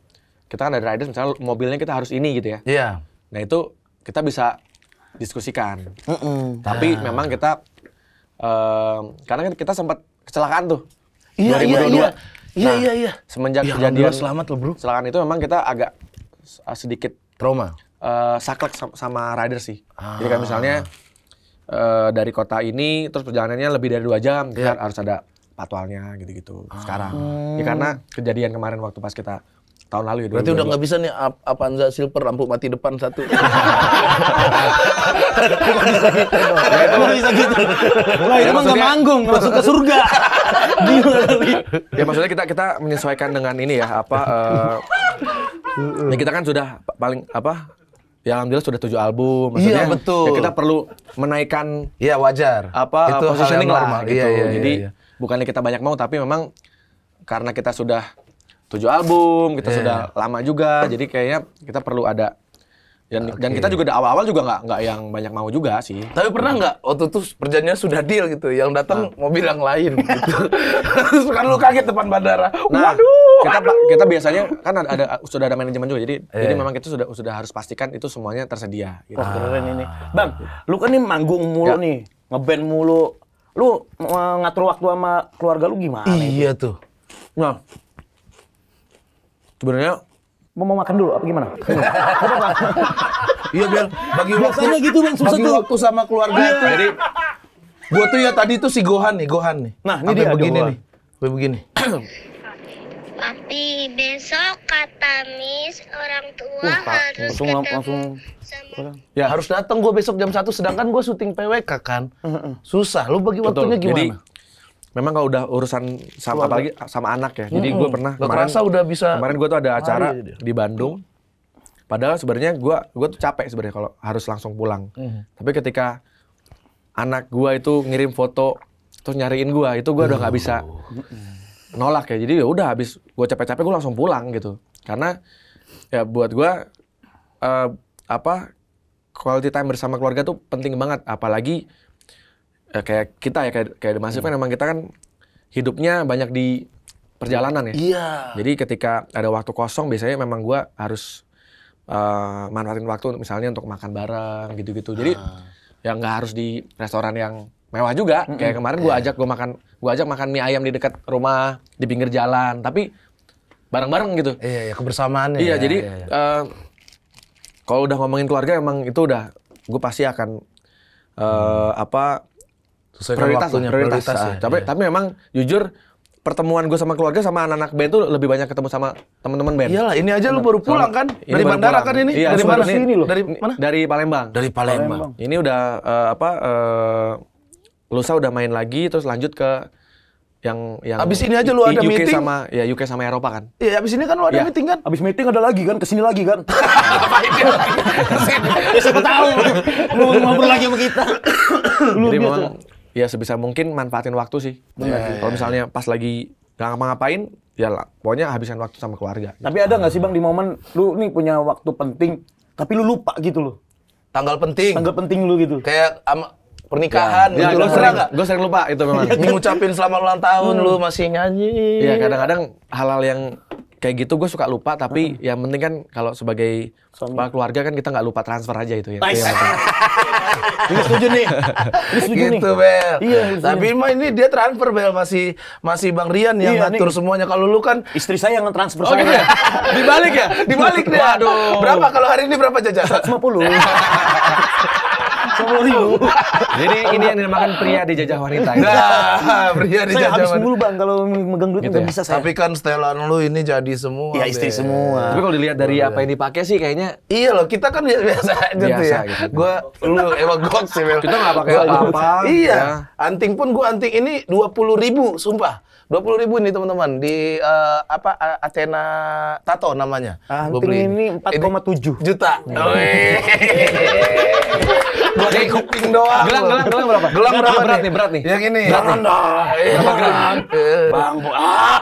Speaker 1: kita kan ada riders misalnya mobilnya kita harus ini gitu ya. Iya. Yeah. Nah, itu kita bisa diskusikan.
Speaker 2: Mm -mm. Tapi ah. memang
Speaker 1: kita um, karena kan kita sempat kecelakaan tuh.
Speaker 2: Iya, iya, iya.
Speaker 1: Iya, nah, iya, iya. Semenjak ya, kejadian selamat loh, Bro. Kecelakaan itu memang kita agak sedikit trauma uh, saklek sama, sama rider sih. Ah. Jadi kayak ah. misalnya uh, dari kota ini terus perjalanannya lebih dari dua jam, kita kan harus ada patwalnya gitu-gitu ah. sekarang. Hmm. Ya karena kejadian kemarin waktu pas kita tahun lalu ya. Berarti udah nggak bisa nih Ap Avanza Silver lampu mati depan satu. Bukan bisa bisa gitu. Lah itu ya, nggak manggung, langsung ke surga. ya maksudnya kita kita menyesuaikan dengan ini ya apa uh, ya kita kan sudah paling apa ya alhamdulillah sudah tujuh album maksudnya iya, betul. Ya kita perlu menaikkan ya wajar apa itu positioning lah gitu iya, iya, iya jadi iya, iya. bukannya kita banyak mau tapi memang karena kita sudah tujuh album kita yeah. sudah lama juga jadi kayaknya kita perlu ada dan, okay. dan kita juga awal-awal juga nggak nggak yang banyak mau juga sih. Tapi pernah nggak waktu itu perjanjian sudah deal gitu, yang datang nah. mobil yang lain gitu. Terus kan lu kaget depan bandara. Nah, Waduh kita kita biasanya kan ada, ada sudah ada manajemen juga jadi yeah. jadi memang kita sudah sudah harus pastikan itu semuanya tersedia gitu. Wah, oh, keren ini. Ah, Bang, gitu. lu kan nih manggung mulu ya. nih, ngeband mulu. Lu ngatur waktu sama keluarga lu gimana? Iya itu? tuh. Nah. Sebenarnya mau, mau makan dulu apa gimana? iya, biar bagi biasanya waktu, gitu Bang susah tuh. waktu sama keluarga. Iya. Jadi gua tuh ya tadi tuh si Gohan nih, Gohan nih. Nah, ini dia begini nih. Gue begini. Tapi besok kata
Speaker 2: Miss orang
Speaker 1: tua uh, harus langsung, ketemu langsung sama Ya harus datang gue besok jam 1 sedangkan gue syuting PWK kan. Susah lu bagi Betul. waktunya gimana? Jadi, memang kalau udah urusan sama apalagi sama anak ya. Hmm. Jadi gue pernah Gak kemarin udah bisa kemarin gue tuh ada acara di Bandung. Padahal sebenarnya gue gue tuh capek sebenarnya kalau harus langsung pulang. Hmm. Tapi ketika anak gue itu ngirim foto terus nyariin gue, itu gue udah nggak bisa nolak ya jadi ya udah habis gue capek-capek gue langsung pulang gitu karena ya buat gue uh, apa quality time bersama keluarga tuh penting banget apalagi uh, kayak kita ya kayak kayak di hmm. kan emang kita kan hidupnya banyak di perjalanan ya iya jadi ketika ada waktu kosong biasanya memang gue harus uh, manfaatin waktu misalnya untuk makan bareng gitu-gitu jadi uh. ya nggak harus di restoran yang mewah juga. Mm -hmm. Kayak kemarin gue iya. ajak gue makan gue ajak makan mie ayam di dekat rumah di pinggir jalan, tapi bareng-bareng gitu. Iya, iya kebersamaan ya. Iya, ya, jadi uh, kalau udah ngomongin keluarga emang itu udah gue pasti akan uh, hmm. apa Sesuai prioritas waktunya, prioritas. prioritas ya, tapi, iya. tapi memang jujur pertemuan gue sama keluarga sama anak-anak band tuh lebih banyak ketemu sama teman-teman band. Iyalah, ini aja lu baru pulang kan? Ini dari bandara pulang. kan ini? Iya, dari mana sini lo? Dari mana? Dari Palembang. Dari Palembang. Palembang. Ini udah uh, apa uh, lusa udah main lagi terus lanjut ke yang yang abis ini aja lu ada UK meeting sama ya UK sama Eropa kan iya abis ini kan lu ada ya. meeting kan abis meeting ada lagi kan kesini lagi kan ya siapa tahu lu ngobrol lagi sama
Speaker 2: kita lu jadi memang gitu.
Speaker 1: ya sebisa mungkin manfaatin waktu sih yeah. kalau iya, iya. misalnya pas lagi nggak ngapa-ngapain ya lah, pokoknya habisin waktu sama keluarga gitu. tapi ada nggak sih bang di momen lu nih punya waktu penting tapi lu lupa gitu loh tanggal penting tanggal penting lu gitu kayak pernikahan ya, gitu. Ya, gue sering, gue sering lupa itu memang. ya, ngucapin selamat ulang tahun hmm. lu masih nyanyi. Iya, kadang-kadang hal-hal yang kayak gitu gue suka lupa tapi hmm. yang penting kan kalau sebagai Suami. keluarga kan kita nggak lupa transfer aja itu ya. Nice. Iya, ini setuju nih. Ini setuju gitu, nih. Bel. Iya, tapi mah ini dia transfer Bel masih masih Bang Rian yang iya, ngatur nih. semuanya. Kalau lu kan istri saya yang transfer oh, saya. Gitu ya? Dibalik ya? Dibalik deh. Waduh. Berapa kalau hari ini berapa jajan? 150 sepuluh ribu. Jadi ini yang dinamakan pria dijajah wanita. Nah, iya. pria dijajah wanita. Habis mulu bang kalau megang duit gitu ya. bisa saya. Tapi kan setelan lu ini jadi semua. Iya istri semua. Tapi kalau dilihat dari apa yang dipakai sih kayaknya. Iya loh kita kan biasa aja tuh ya. Gitu. Gua lu emang gok sih. Kita nggak pakai apa-apa. Iya. Ya. Anting pun gua anting ini dua puluh ribu sumpah dua puluh ribu nih teman-teman di uh, apa Athena Tato namanya. Anting ah, ini empat koma tujuh juta. Buat di kuping doang. Gelang, gelang, gelang berapa? Gelang, berapa berat nih? Berat nih. Yang ini. Berat rendah. Berapa gelang? Eh. Bang, ah.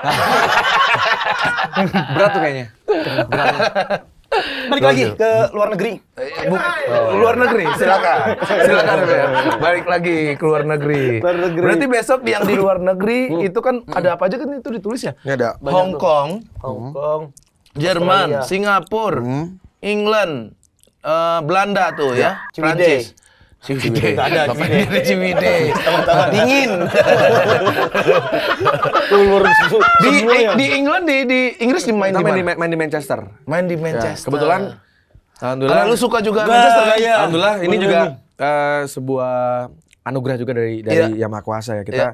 Speaker 1: berat tuh kayaknya. Berat.
Speaker 2: Eh, oh. Balik lagi ke luar negeri. Buk,
Speaker 1: Luar negeri, silakan. Silakan Balik lagi ke luar negeri. Berarti besok yang di luar negeri itu kan ada apa aja kan itu ditulis ya? ada. Hong Kong, hmm. Hong Kong, Jerman, Singapura, hmm. England, eh, Belanda tuh ya. Prancis.
Speaker 2: Cimide. ada Cimide. Dari Dingin. Ulur
Speaker 1: Di, di England di di Inggris dimain di main, di, main di Manchester. Main di Manchester. Ya, kebetulan Alhamdulillah. Karena lu suka juga Gak, Manchester kan? Ya. Alhamdulillah ini Bener juga uh, sebuah anugerah juga dari dari yeah. Yang Maha Kuasa ya kita. Yeah.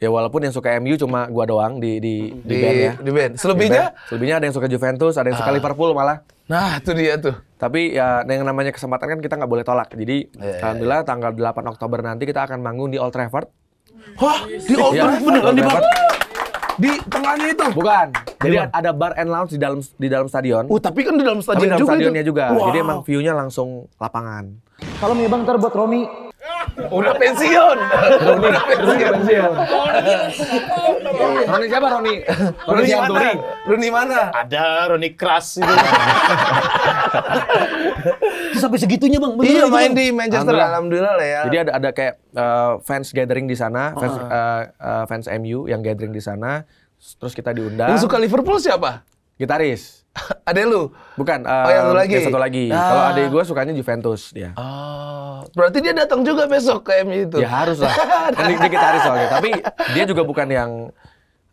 Speaker 1: Ya walaupun yang suka MU cuma gua doang di di di, di band ya. Di band. Selebihnya di band. selebihnya ada yang suka Juventus, ada yang suka ah. Liverpool malah. Nah, itu dia tuh. Tapi ya yang namanya kesempatan kan kita nggak boleh tolak. Jadi yeah, iya, alhamdulillah yeah. tanggal 8 Oktober nanti kita akan manggung di Old Trafford.
Speaker 2: Hah? Di iya. Old Trafford beneran di Trafford.
Speaker 1: Di tengahnya itu? Bukan. Jadi Bukan. ada bar and lounge di dalam di dalam stadion. Oh, tapi kan di dalam stadion di dalam juga stadionnya itu. juga. Wow. Jadi emang view-nya langsung lapangan. Kalau nih Bang terbuat Romi Udah pensiun. Udah pensiun. Roni siapa Roni? Roni yang Roni, Roni mana? Ada Roni keras itu. Terus sampai segitunya bang? iya gitu, main di Manchester. Alhamdulillah, lah ya. Jadi ada ada kayak uh, fans gathering di sana, ah. fans, uh, uh, fans MU yang gathering di sana. Terus kita diundang. Yang suka Liverpool siapa? Gitaris. Ada lu? Bukan. Uh, oh, yang lu eh, lagi. Yang satu lagi. Ah. Kalau adik gue sukanya Juventus dia. Oh. Berarti dia datang juga besok ke MU itu. Ya harus lah. Ini dikit hari soalnya. Tapi dia juga bukan yang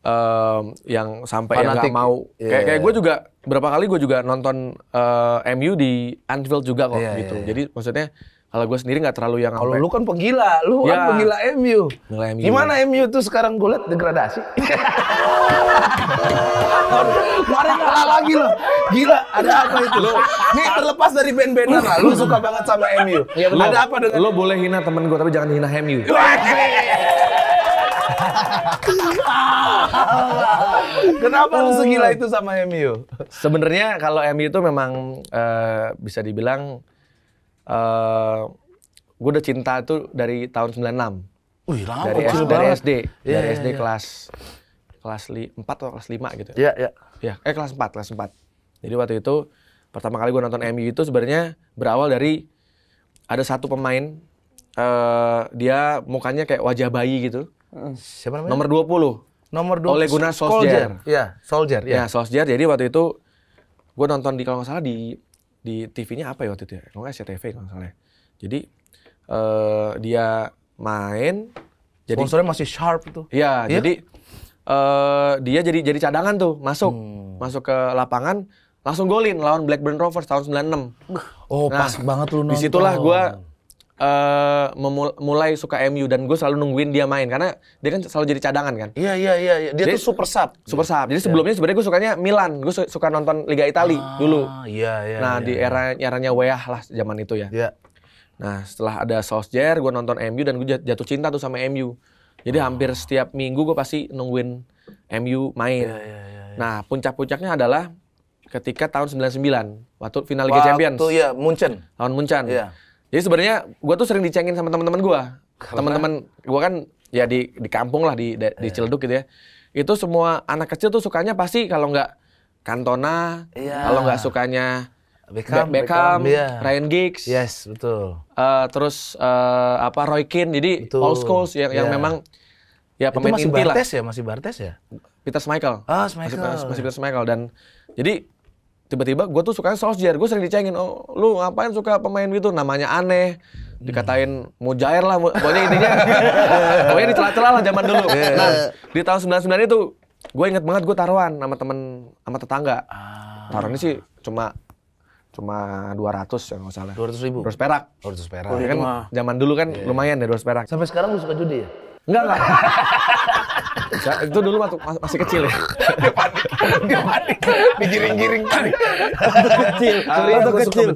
Speaker 1: um, yang sampai Fanatik. yang gak mau. Yeah. Kayak kayak iya, gue iya. juga berapa kali gue juga nonton uh, eh, MU di Anfield juga kok yeah, iya, gitu. Yeah, yeah. Jadi maksudnya kalau gue sendiri nggak terlalu yang Kalau lu kan penggila, lu kan ya. kan penggila MU.
Speaker 2: MU. Gimana
Speaker 1: MU tuh sekarang gue liat degradasi? Mari kalah lagi loh. Gila,
Speaker 2: ada apa itu? Lu, nih terlepas dari
Speaker 1: band-bandan lah, lu suka banget sama MU. Ya, lu, ada apa dengan Lu boleh hina temen gue tapi jangan hina MU.
Speaker 2: Kenapa lu segila itu
Speaker 1: sama MU? Sebenarnya kalau MU itu memang uh, bisa dibilang uh, eh, gue udah cinta tuh dari tahun 96. Wih, lama dari, S, dari SD, yeah, dari iya, SD yeah, kelas yeah. kelas 4 atau kelas 5 gitu. Ya. Iya, yeah, iya. Yeah. Ya, eh kelas 4, kelas 4. Jadi waktu itu pertama kali gue nonton MU itu sebenarnya berawal dari ada satu pemain uh, dia mukanya kayak wajah bayi gitu. Siapa namanya? Nomor 20. Nomor 20. Oleh Gunnar Solskjaer. Iya, Solskjaer. Iya. Ya, Yeah, Solskjaer. Jadi waktu itu gue nonton di kalau nggak salah di di TV-nya apa ya waktu itu ya? Kalau nggak SCTV kalau salah. Ya. Jadi uh, dia main. Jadi, Sponsornya masih sharp tuh. Iya, ya? jadi uh, dia jadi jadi cadangan tuh masuk hmm. masuk ke lapangan langsung golin lawan Blackburn Rovers tahun 96. Oh, nah, pas banget lu nonton. Disitulah gue uh, mulai suka MU dan gue selalu nungguin dia main karena dia kan selalu jadi cadangan kan. Iya iya iya dia jadi, tuh super sub. Super sub. Jadi iya. sebelumnya sebenarnya gue sukanya Milan, gue su suka nonton Liga Italia ah, dulu. Iya iya. Nah, yeah, di iya. era eranya Weah lah zaman itu ya. Iya. Nah, setelah ada Solskjaer, gue nonton MU dan gue jatuh cinta tuh sama MU. Jadi oh. hampir setiap minggu gue pasti nungguin MU main. Yeah, yeah, yeah, yeah. Nah, puncak-puncaknya adalah ketika tahun 99 waktu final Liga Champions. Waktu ya Munchen. Tahun Munchen. Yeah. Jadi sebenarnya gue tuh sering dicengin sama teman-teman gue. Teman-teman gue kan ya di di kampung lah di di, di iya. Ciledug gitu ya. Itu semua anak kecil tuh sukanya pasti kalau nggak Kantona, iya. kalau nggak sukanya Beckham, Beckham, Beckham iya. Ryan Giggs. Yes, betul. Uh, terus uh, apa Roy Keane. Jadi betul. old school yang yeah. yang iya. memang ya pemain Itu masih inti Bartes lah. ya, masih Bartes ya? Peter Michael. Ah, oh, Michael. Masih, masih Peter Michael dan jadi tiba-tiba gue tuh sukanya Solskjaer gue sering dicengin oh lu ngapain suka pemain gitu namanya aneh dikatain mau jair lah pokoknya intinya pokoknya dicela celah lah zaman dulu iya. nah di tahun sembilan 99 itu gue inget banget gue taruhan sama temen sama tetangga ah. taruhannya sih cuma cuma ratus yang nggak salah ratus ribu 200 perak
Speaker 2: 200 perak oh, kan
Speaker 1: zaman dulu kan yeah. lumayan ya 200 perak sampai sekarang lu suka judi ya? enggak enggak itu dulu waktu masih kecil ya. Dia panik. Dia panik. Digiring-giring
Speaker 2: panik. Ah, waktu kecil. Sorry, waktu kecil.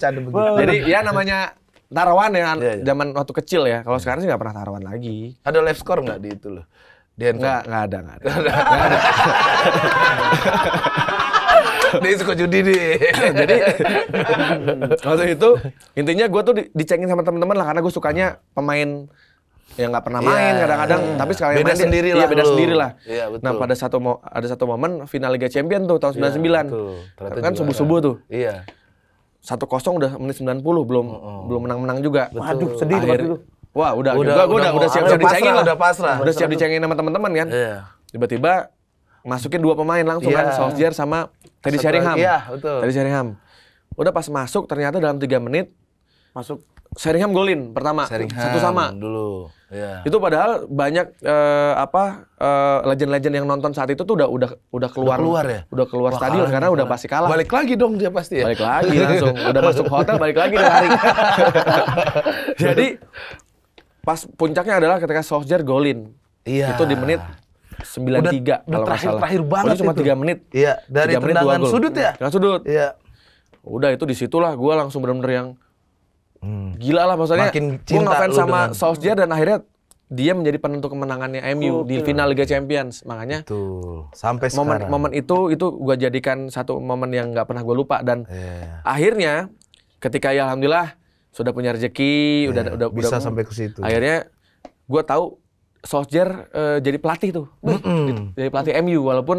Speaker 2: Jadi ya
Speaker 1: namanya taruhan ya, yeah, yeah. zaman waktu kecil ya. Kalau sekarang sih nggak pernah taruhan lagi. Ada live score nggak di itu loh? Di nggak nggak ada nggak ada. Nggak ada. Dia suka judi deh. Jadi waktu itu intinya gue tuh dicengin sama teman-teman lah karena gue sukanya pemain yang nggak pernah iya. main kadang-kadang yeah. tapi sekali beda main iya, sendiri lah iya, beda sendiri lah yeah, nah pada satu ada satu momen final Liga Champion tuh tahun iya, sembilan sembilan kan subuh-subuh tuh iya satu kosong udah menit 90 belum oh, oh. belum menang-menang juga betul. waduh sedih tuh itu wah udah udah gua, udah, udah siap-siap dicengin lah udah pasrah udah siap dicengin sama teman-teman kan iya. tiba-tiba masukin dua pemain langsung yeah. kan Solskjaer sama Teddy Sheringham. Iya, betul. Teddy Sheringham. Udah pas masuk ternyata dalam tiga menit masuk Sheringham golin pertama Sheringham satu sama dulu yeah. itu padahal banyak uh, apa eh, legend-legend uh, legend yang nonton saat itu tuh udah udah udah keluar udah keluar ya udah keluar Wah, stadion karena udah pasti kalah balik lagi dong dia pasti ya balik lagi langsung udah masuk hotel balik lagi lari jadi pas puncaknya adalah ketika Solskjaer golin yeah. itu di menit 93 udah, kalau terakhir, salah terakhir banget cuma tiga menit iya dari 3 tendangan sudut ya tendangan sudut iya udah itu disitulah gue langsung benar-benar yang Hmm. Gila lah maksudnya. Makin cinta gue ngefans sama dengan... Solskjaer dan akhirnya dia menjadi penentu kemenangannya MU di final Liga Champions. Makanya itu sampai momen, sekarang. momen itu itu gue jadikan satu momen yang nggak pernah gue lupa dan yeah. akhirnya ketika ya alhamdulillah sudah punya rezeki, yeah. udah udah bisa udah, sampai ke
Speaker 2: situ. Akhirnya
Speaker 1: gue tahu Solskjaer uh, jadi pelatih tuh. Mm hmm Jadi pelatih MU walaupun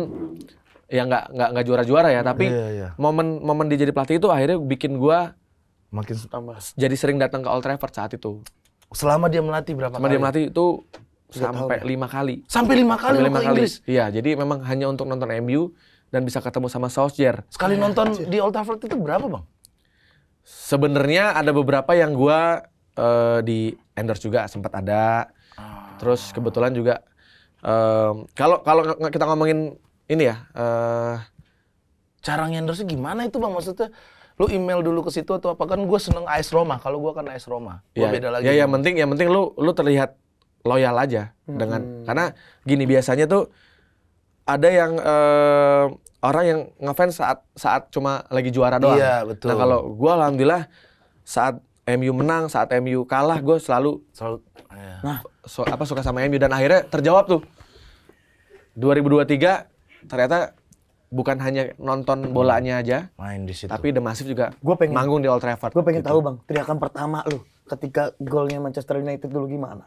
Speaker 1: ya nggak nggak nggak juara-juara ya, tapi momen-momen yeah, yeah. dia jadi pelatih itu akhirnya bikin gue Makin tambah. Jadi sering datang ke Old Trafford saat itu. Selama dia melatih berapa Selama kali? dia melatih itu sampai lima kali. Sampai lima kali sampai lima kali. Inggris. Iya, jadi memang hanya untuk nonton MU dan bisa ketemu sama Solskjaer. Sekali iya, nonton di Old Trafford itu berapa, Bang? Sebenarnya ada beberapa yang gua uh, di endorse juga sempat ada. Ah. Terus kebetulan juga kalau uh, kalau kita ngomongin ini ya, uh, cara endorse gimana itu Bang maksudnya? lu email dulu ke situ atau apa kan gue seneng AS Roma kalau gue kan AS Roma gue ya, beda lagi ya yang penting yang penting lu lu terlihat loyal aja hmm. dengan karena gini biasanya tuh ada yang eh, orang yang ngefans saat saat cuma lagi juara doang iya, betul. nah kalau gue alhamdulillah saat MU menang saat MU kalah gue selalu selalu ya. nah so, apa suka sama MU dan akhirnya terjawab tuh 2023 ternyata bukan hanya nonton hmm. bolanya aja, main di situ. Tapi The Massive juga gua pengen, manggung di Old Trafford. Gue pengen gitu. tahu bang, teriakan pertama lu ketika golnya Manchester United dulu gimana?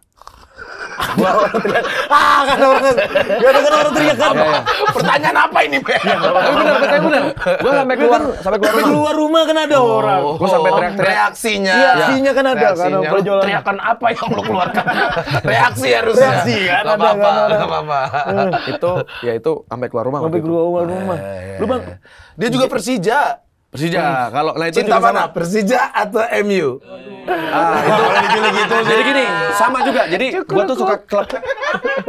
Speaker 2: Gua orang teriak. Ah, kan orang Gua dengar orang teriak kan. Iya, iya. Pertanyaan apa ini, Be? Tapi benar, tapi benar. Gua iya kan? sampai keluar sampai keluar rumah.
Speaker 1: keluar rumah kan ada oh. orang. Gua sampai oh, teriak-teriak. Reaksinya. Reaksinya kan ada kan Teriakan apa yang
Speaker 2: lu keluarkan? Reaksi harusnya. Reaksi kan ada apa apa-apa.
Speaker 1: Kan, itu ya itu sampai keluar rumah. Sampai keluar rumah. Eh, lu Bang, eh, eh. dia juga Persija. Persija. Kalau nah itu cinta mana? Persija atau MU?
Speaker 2: Ah, itu kalau gitu.
Speaker 1: Jadi gini, sama juga. Jadi gue tuh suka klub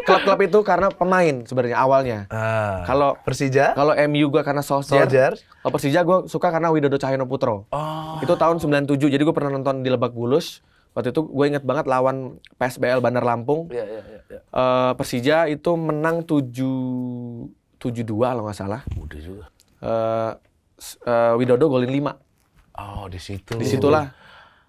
Speaker 1: klub-klub itu karena pemain sebenarnya awalnya. Uh, Kalau Persija? Kalau MU gue karena Solskjaer. Kalau oh, Persija gue suka karena Widodo Cahyono Putro. Oh. Itu tahun 97. Jadi gue pernah nonton di Lebak Bulus. Waktu itu gue inget banget lawan PSBL Bandar Lampung. Iya, iya, iya. Uh, Persija itu menang tujuh dua, kalau nggak salah. Udah juga. Uh, uh, Widodo golin 5. Oh, di situ. Di situlah.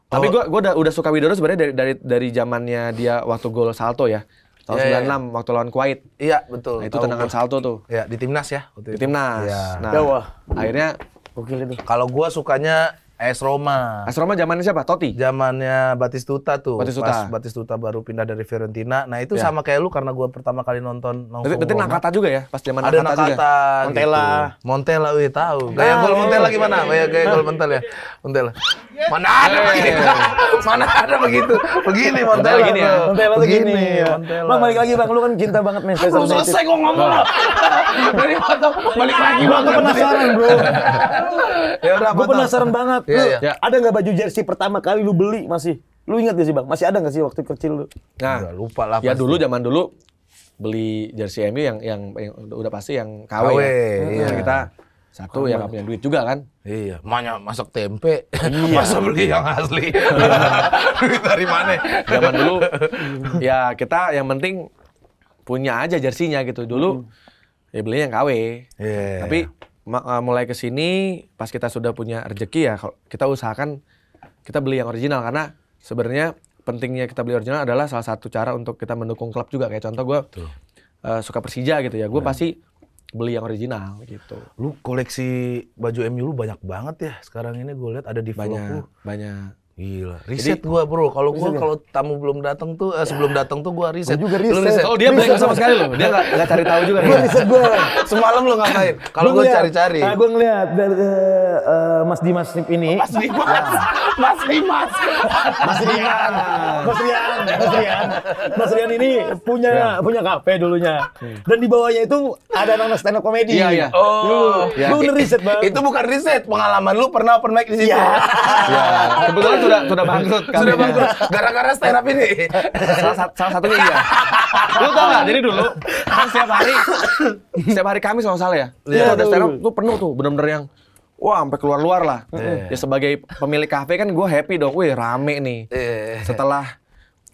Speaker 1: Oh. Tapi gua gua udah, suka Widodo sebenarnya dari dari dari zamannya dia waktu gol salto ya. Tahun yeah, 96 yeah. waktu lawan Kuwait. Iya, betul. Nah, itu tendangan salto tuh. Iya, di timnas ya. Di timnas. Yeah. Nah, yeah, wah. akhirnya Gokil Kalau gua sukanya AS Roma. AS Roma zamannya siapa? Totti. Zamannya Batistuta tuh. Batistuta. Pas Batistuta baru pindah dari Fiorentina. Nah, itu ya. sama kayak lu karena gua pertama kali nonton langsung. Berarti Nakata juga ya? Pas zaman Nakata, Nakata juga. Montella. Gitu. Montella wih tahu. Nah, gaya gol iya, Montella iya, gimana? Iya, gaya gaya gol Montella. ya. Montella. Mana ada begitu? Mana ada begitu? Begini Montella. Begini ya. Montella begini. Bang balik lagi Bang, lu kan cinta banget Manchester United. selesai gua ngomong. Dari
Speaker 2: balik lagi Bang. Penasaran, Bro. Ya udah, gua penasaran
Speaker 1: banget Iya, iya. Ya. Ada nggak baju jersey pertama kali lu beli masih? Lu ingat gak sih bang? Masih ada nggak sih waktu kecil lu? Nah, Udah lupa lah. Ya pasti. dulu zaman dulu beli jersey MU yang, yang yang udah pasti yang KW. KW ya. iya. Nah, kita satu yang ya nggak punya duit juga kan? Iya, manya masak tempe, iya. masa beli yang
Speaker 2: asli. duit dari mana?
Speaker 1: Zaman dulu ya kita yang penting punya aja jersinya gitu. Dulu hmm. ya beli yang KW. Yeah. Tapi iya. Eh, mulai ke sini pas kita sudah punya rezeki ya kita usahakan kita beli yang original karena sebenarnya pentingnya kita beli original adalah salah satu cara untuk kita mendukung klub juga kayak contoh gue uh, eh, suka Persija gitu ya gue hmm. pasti beli yang original gitu. Lu koleksi baju MU lu banyak banget ya sekarang ini gue lihat ada di banyak, lu. Banyak. Gila, riset Jadi, gua bro. Kalau gua kalau tamu belum datang tuh eh, sebelum datang tuh gua riset. Gua juga riset. Lu riset. Oh, dia blank sama sekali loh. Dia enggak cari tahu juga. gua riset gua. Semalam lo ngapain? Kalau gua cari-cari. Nah, gua ngeliat dari uh, uh, Mas Dimas ini. Mas Dimas.
Speaker 2: Mas Dimas. Mas Rian. Mas Rian. Mas Rian.
Speaker 1: Mas Rian ini punya ya. punya kafe dulunya. Dan di bawahnya itu ada nama stand up comedy. Iya, iya. Oh. Lu, ya. lu riset banget. Itu bukan riset, pengalaman lu pernah open mic di situ. Iya.
Speaker 2: iya. Kebetulan sudah sudah bangkrut. Sudah ya. bangkrut. Gara-gara
Speaker 1: stand up ini. Salah, salah satunya iya. Lu tau gak? Jadi dulu kan setiap hari setiap hari kami sama salah ya. Iya. Ada stand up tuh penuh tuh benar-benar yang Wah, sampai keluar-luar lah. Yeah. Ya sebagai pemilik kafe kan gue happy dong, wih rame nih. Yeah. Setelah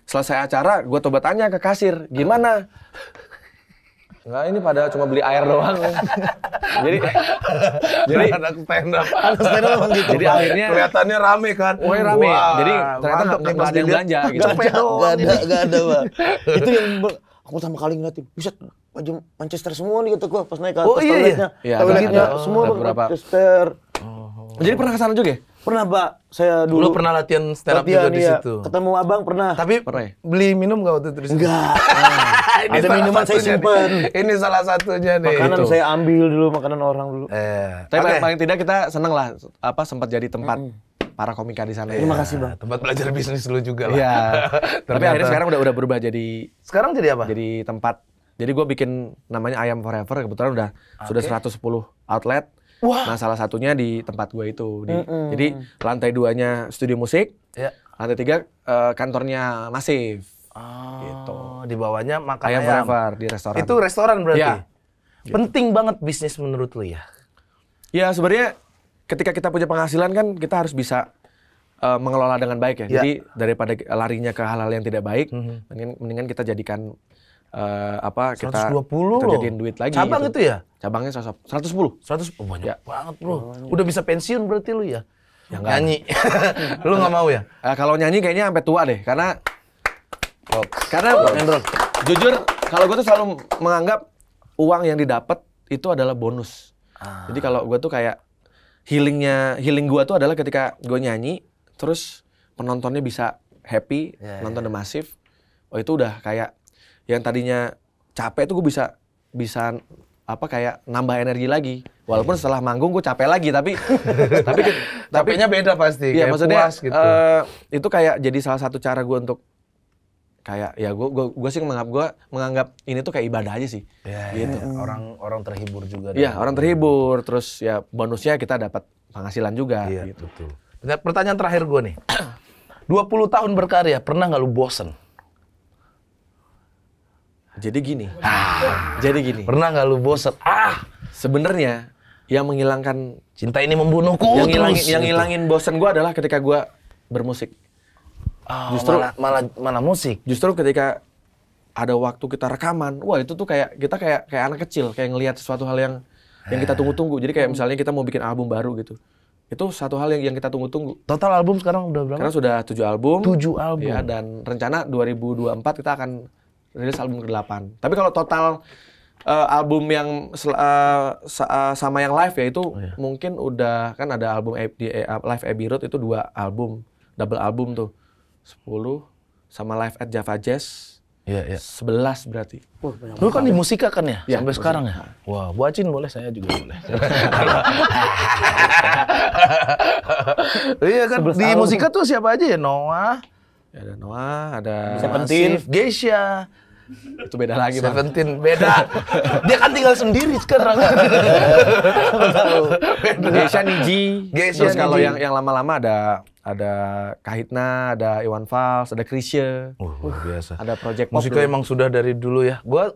Speaker 1: selesai acara, gue coba tanya ke kasir, gimana? Enggak, ini pada cuma beli air doang.
Speaker 2: jadi jadi anak stand up. Anak stand up gitu. Jadi akhirnya kelihatannya
Speaker 1: rame kan. Woi rame. Wah, jadi ternyata enggak ada yang belanja gitu. Enggak ada, enggak ada, Pak. Itu yang aku sama kali ngeliat buset baju Manchester semua nih kata gua pas naik ke atas oh, iya, Iya, Ya, ada, semua ada berapa? Manchester. Oh. Jadi pernah ke sana juga ya? Pernah, Pak. Saya dulu. dulu pernah latihan stand up latihan, juga di iya. situ. Ketemu Abang pernah. Tapi pernah. Ya? beli minum enggak waktu itu? Enggak ini ada minuman saya simpen. Ini salah satunya nih. Makanan itu. saya ambil dulu, makanan orang dulu. Eh. Tapi okay. paling tidak kita seneng lah, apa sempat jadi tempat -hmm para komika di sana. Iya, terima kasih bang. Tempat belajar bisnis dulu juga lah. Iya. Tapi akhirnya sekarang udah udah berubah jadi. Sekarang jadi apa? Jadi tempat. Jadi gue bikin namanya Ayam Forever kebetulan udah okay. sudah 110 outlet. Wah. Nah salah satunya di tempat gue itu. Di, mm -mm. Jadi lantai duanya studio musik. Yeah. Lantai tiga uh, kantornya masif. Ah. Gitu di bawahnya makan ayam. Ayam forever di restoran. Itu restoran berarti. Ya. Penting gitu. banget bisnis menurut lu ya. Ya, sebenarnya ketika kita punya penghasilan kan kita harus bisa uh, mengelola dengan baik ya. ya. Jadi daripada larinya ke hal-hal yang tidak baik, mm -hmm. mendingan, mendingan kita jadikan uh, apa 120 kita, kita jadiin duit lagi. Cabang gitu. itu ya? Cabangnya 110. 100 oh, banyak ya. banget, Bro. Udah bisa pensiun berarti lu ya. Yang nyanyi. lu nggak mau ya? Uh, kalau nyanyi kayaknya sampai tua deh karena Oh. Karena oh. jujur kalau gue tuh selalu menganggap uang yang didapat itu adalah bonus. Ah. Jadi kalau gue tuh kayak healingnya healing gue tuh adalah ketika gue nyanyi terus penontonnya bisa happy yeah, ya, ya, nonton yeah. masif. Oh itu udah kayak yang tadinya capek tuh gue bisa bisa apa kayak nambah energi lagi. Walaupun iya. setelah manggung gue capek lagi tapi tapi
Speaker 2: tapi capeknya beda pasti. Iya maksudnya puas gitu. Uh,
Speaker 1: itu kayak jadi salah satu cara gue untuk kayak ya gue gue gua sih menganggap gue menganggap ini tuh kayak ibadah aja sih ya, ya. gitu ya, orang orang terhibur juga ya orang terhibur terus ya bonusnya kita dapat penghasilan juga ya, gitu betul. pertanyaan terakhir gue nih 20 tahun berkarya pernah nggak lu bosen jadi gini ah, jadi gini pernah nggak lu bosen ah sebenarnya yang menghilangkan cinta ini membunuhku yang ngilangin yang ngilangin bosen gue adalah ketika gue bermusik Oh, justru malah, malah malah musik. Justru ketika ada waktu kita rekaman, wah itu tuh kayak kita kayak kayak anak kecil, kayak ngelihat sesuatu hal yang yang kita eh. tunggu-tunggu. Jadi kayak misalnya kita mau bikin album baru gitu. Itu satu hal yang yang kita tunggu-tunggu. Total album sekarang udah berapa? Karena sudah tujuh album. Tujuh iya, album. Ya, dan rencana 2024 kita akan rilis album ke-8. Tapi kalau total uh, album yang uh, sama yang live ya itu oh, iya. mungkin udah kan ada album di live Abbey Road itu dua album, double album tuh. 10 sama live at Java Jazz. Iya, iya. 11 berarti.
Speaker 2: Lu kan di musika kan ya, ya sampai sekarang ya?
Speaker 1: Wah, wow, buacin boleh saya juga boleh. iya kan di musika tuh siapa aja ya? Noah, ya, ada Noah, ada Seventeen, Geisha, itu beda lagi bang. Seventeen beda. Dia kan tinggal
Speaker 2: sendiri sekarang. Geisha Niji.
Speaker 1: Geisha Terus kalau yang yang lama-lama ada ada Kahitna, ada Iwan Fals, ada Krisye. Uh, luar biasa. Ada Project Pop. Musiknya emang sudah dari dulu ya. Gua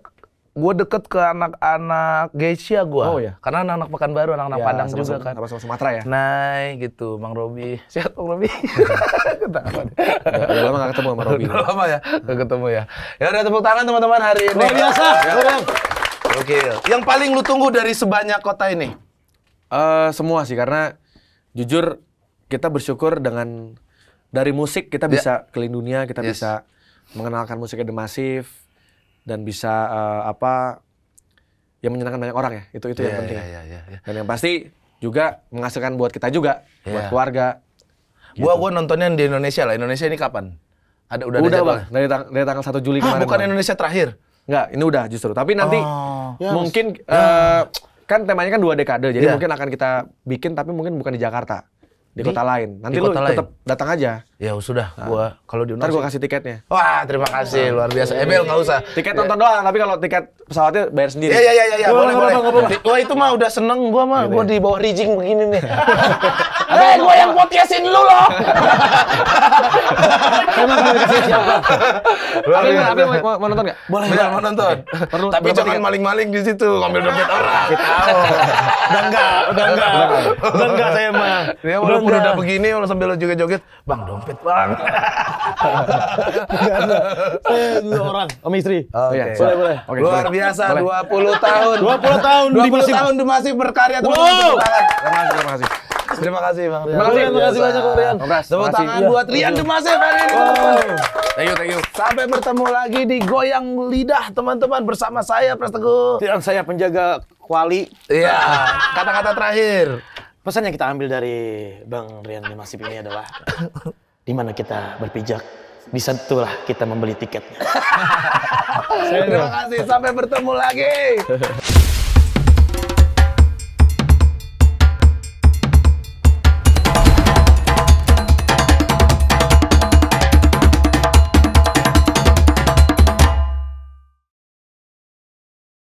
Speaker 1: gue deket ke anak-anak Geisha gue. Oh ya. Karena anak-anak Pekanbaru, anak-anak ya, Padang sama, juga kan. Sama-sama Sumatera ya. Nah, gitu, Mang Robi. Sehat Bang Robi. Ketawa. Udah lama gak ketemu sama Robi. Udah lama ya, gak ketemu ya. Ya udah tepuk tangan teman-teman hari ini. Luar biasa. Ya. Oke. Yang paling lu tunggu dari sebanyak kota ini? Uh, semua sih karena jujur kita bersyukur dengan dari musik kita ya. bisa yeah. keliling dunia, kita yes. bisa mengenalkan musik The Massive dan bisa uh, apa yang menyenangkan banyak orang ya. Itu itu yeah, yang ya, penting. Yeah, yeah, yeah, yeah. Dan yang pasti juga menghasilkan buat kita juga, yeah. buat keluarga. Gitu. Gua nontonnya di Indonesia lah. Indonesia ini kapan? Ada udah, udah ada bang, dari, tang dari tanggal 1 Juli Hah, kemarin. bukan bang. Indonesia terakhir. Enggak, ini udah justru. Tapi nanti oh, ya, mungkin yeah. uh, kan temanya kan dua dekade, jadi yeah. mungkin akan kita bikin tapi mungkin bukan di Jakarta di, kota lain. Nanti di kota lu tetap datang aja. Ya sudah, nah. gua kalau di Ntar gua kasih tiketnya. Wah, terima kasih, nah, luar biasa. Iya, Emil iya. nggak usah. Tiket iya. nonton doang, tapi kalau tiket pesawatnya bayar sendiri. Iya, iya, iya, iya, ya. boleh, boleh. Wah, itu mah udah seneng gua mah. Gitu gua ya? di bawah rijing begini nih. Eh, gua yang podcastin lu loh. Emang kasih siapa? Tapi mau mau nonton nggak? Boleh, boleh mau nonton. Tapi jangan maling-maling di situ,
Speaker 2: ngambil dompet orang. Kita tahu. Udah enggak, udah enggak. Udah enggak saya mah. Ya udah udah
Speaker 1: begini, walaupun sambil juga joget Bang, dong update banget. dua orang om istri. Oke, oh iya, Boleh, boleh. Okay, Luar boleh. biasa, boleh. 20 tahun. 20 tahun 20 di masih... tahun masih berkarya teman wow. Terima kasih, terima kasih. Terima kasih Bang. Terima kasih. Terima kasih banyak Bang Rian. Tepuk tangan iya. buat Rian Demasif hari ini. Thank you, thank you. Sampai bertemu lagi di Goyang Lidah teman-teman bersama saya Pras Teguh. Dan saya penjaga kuali. Iya. Kata-kata terakhir. Pesan yang kita ambil dari Bang Rian Demasif ini adalah di mana kita berpijak di situlah kita membeli tiketnya. Terima kasih sampai bertemu lagi.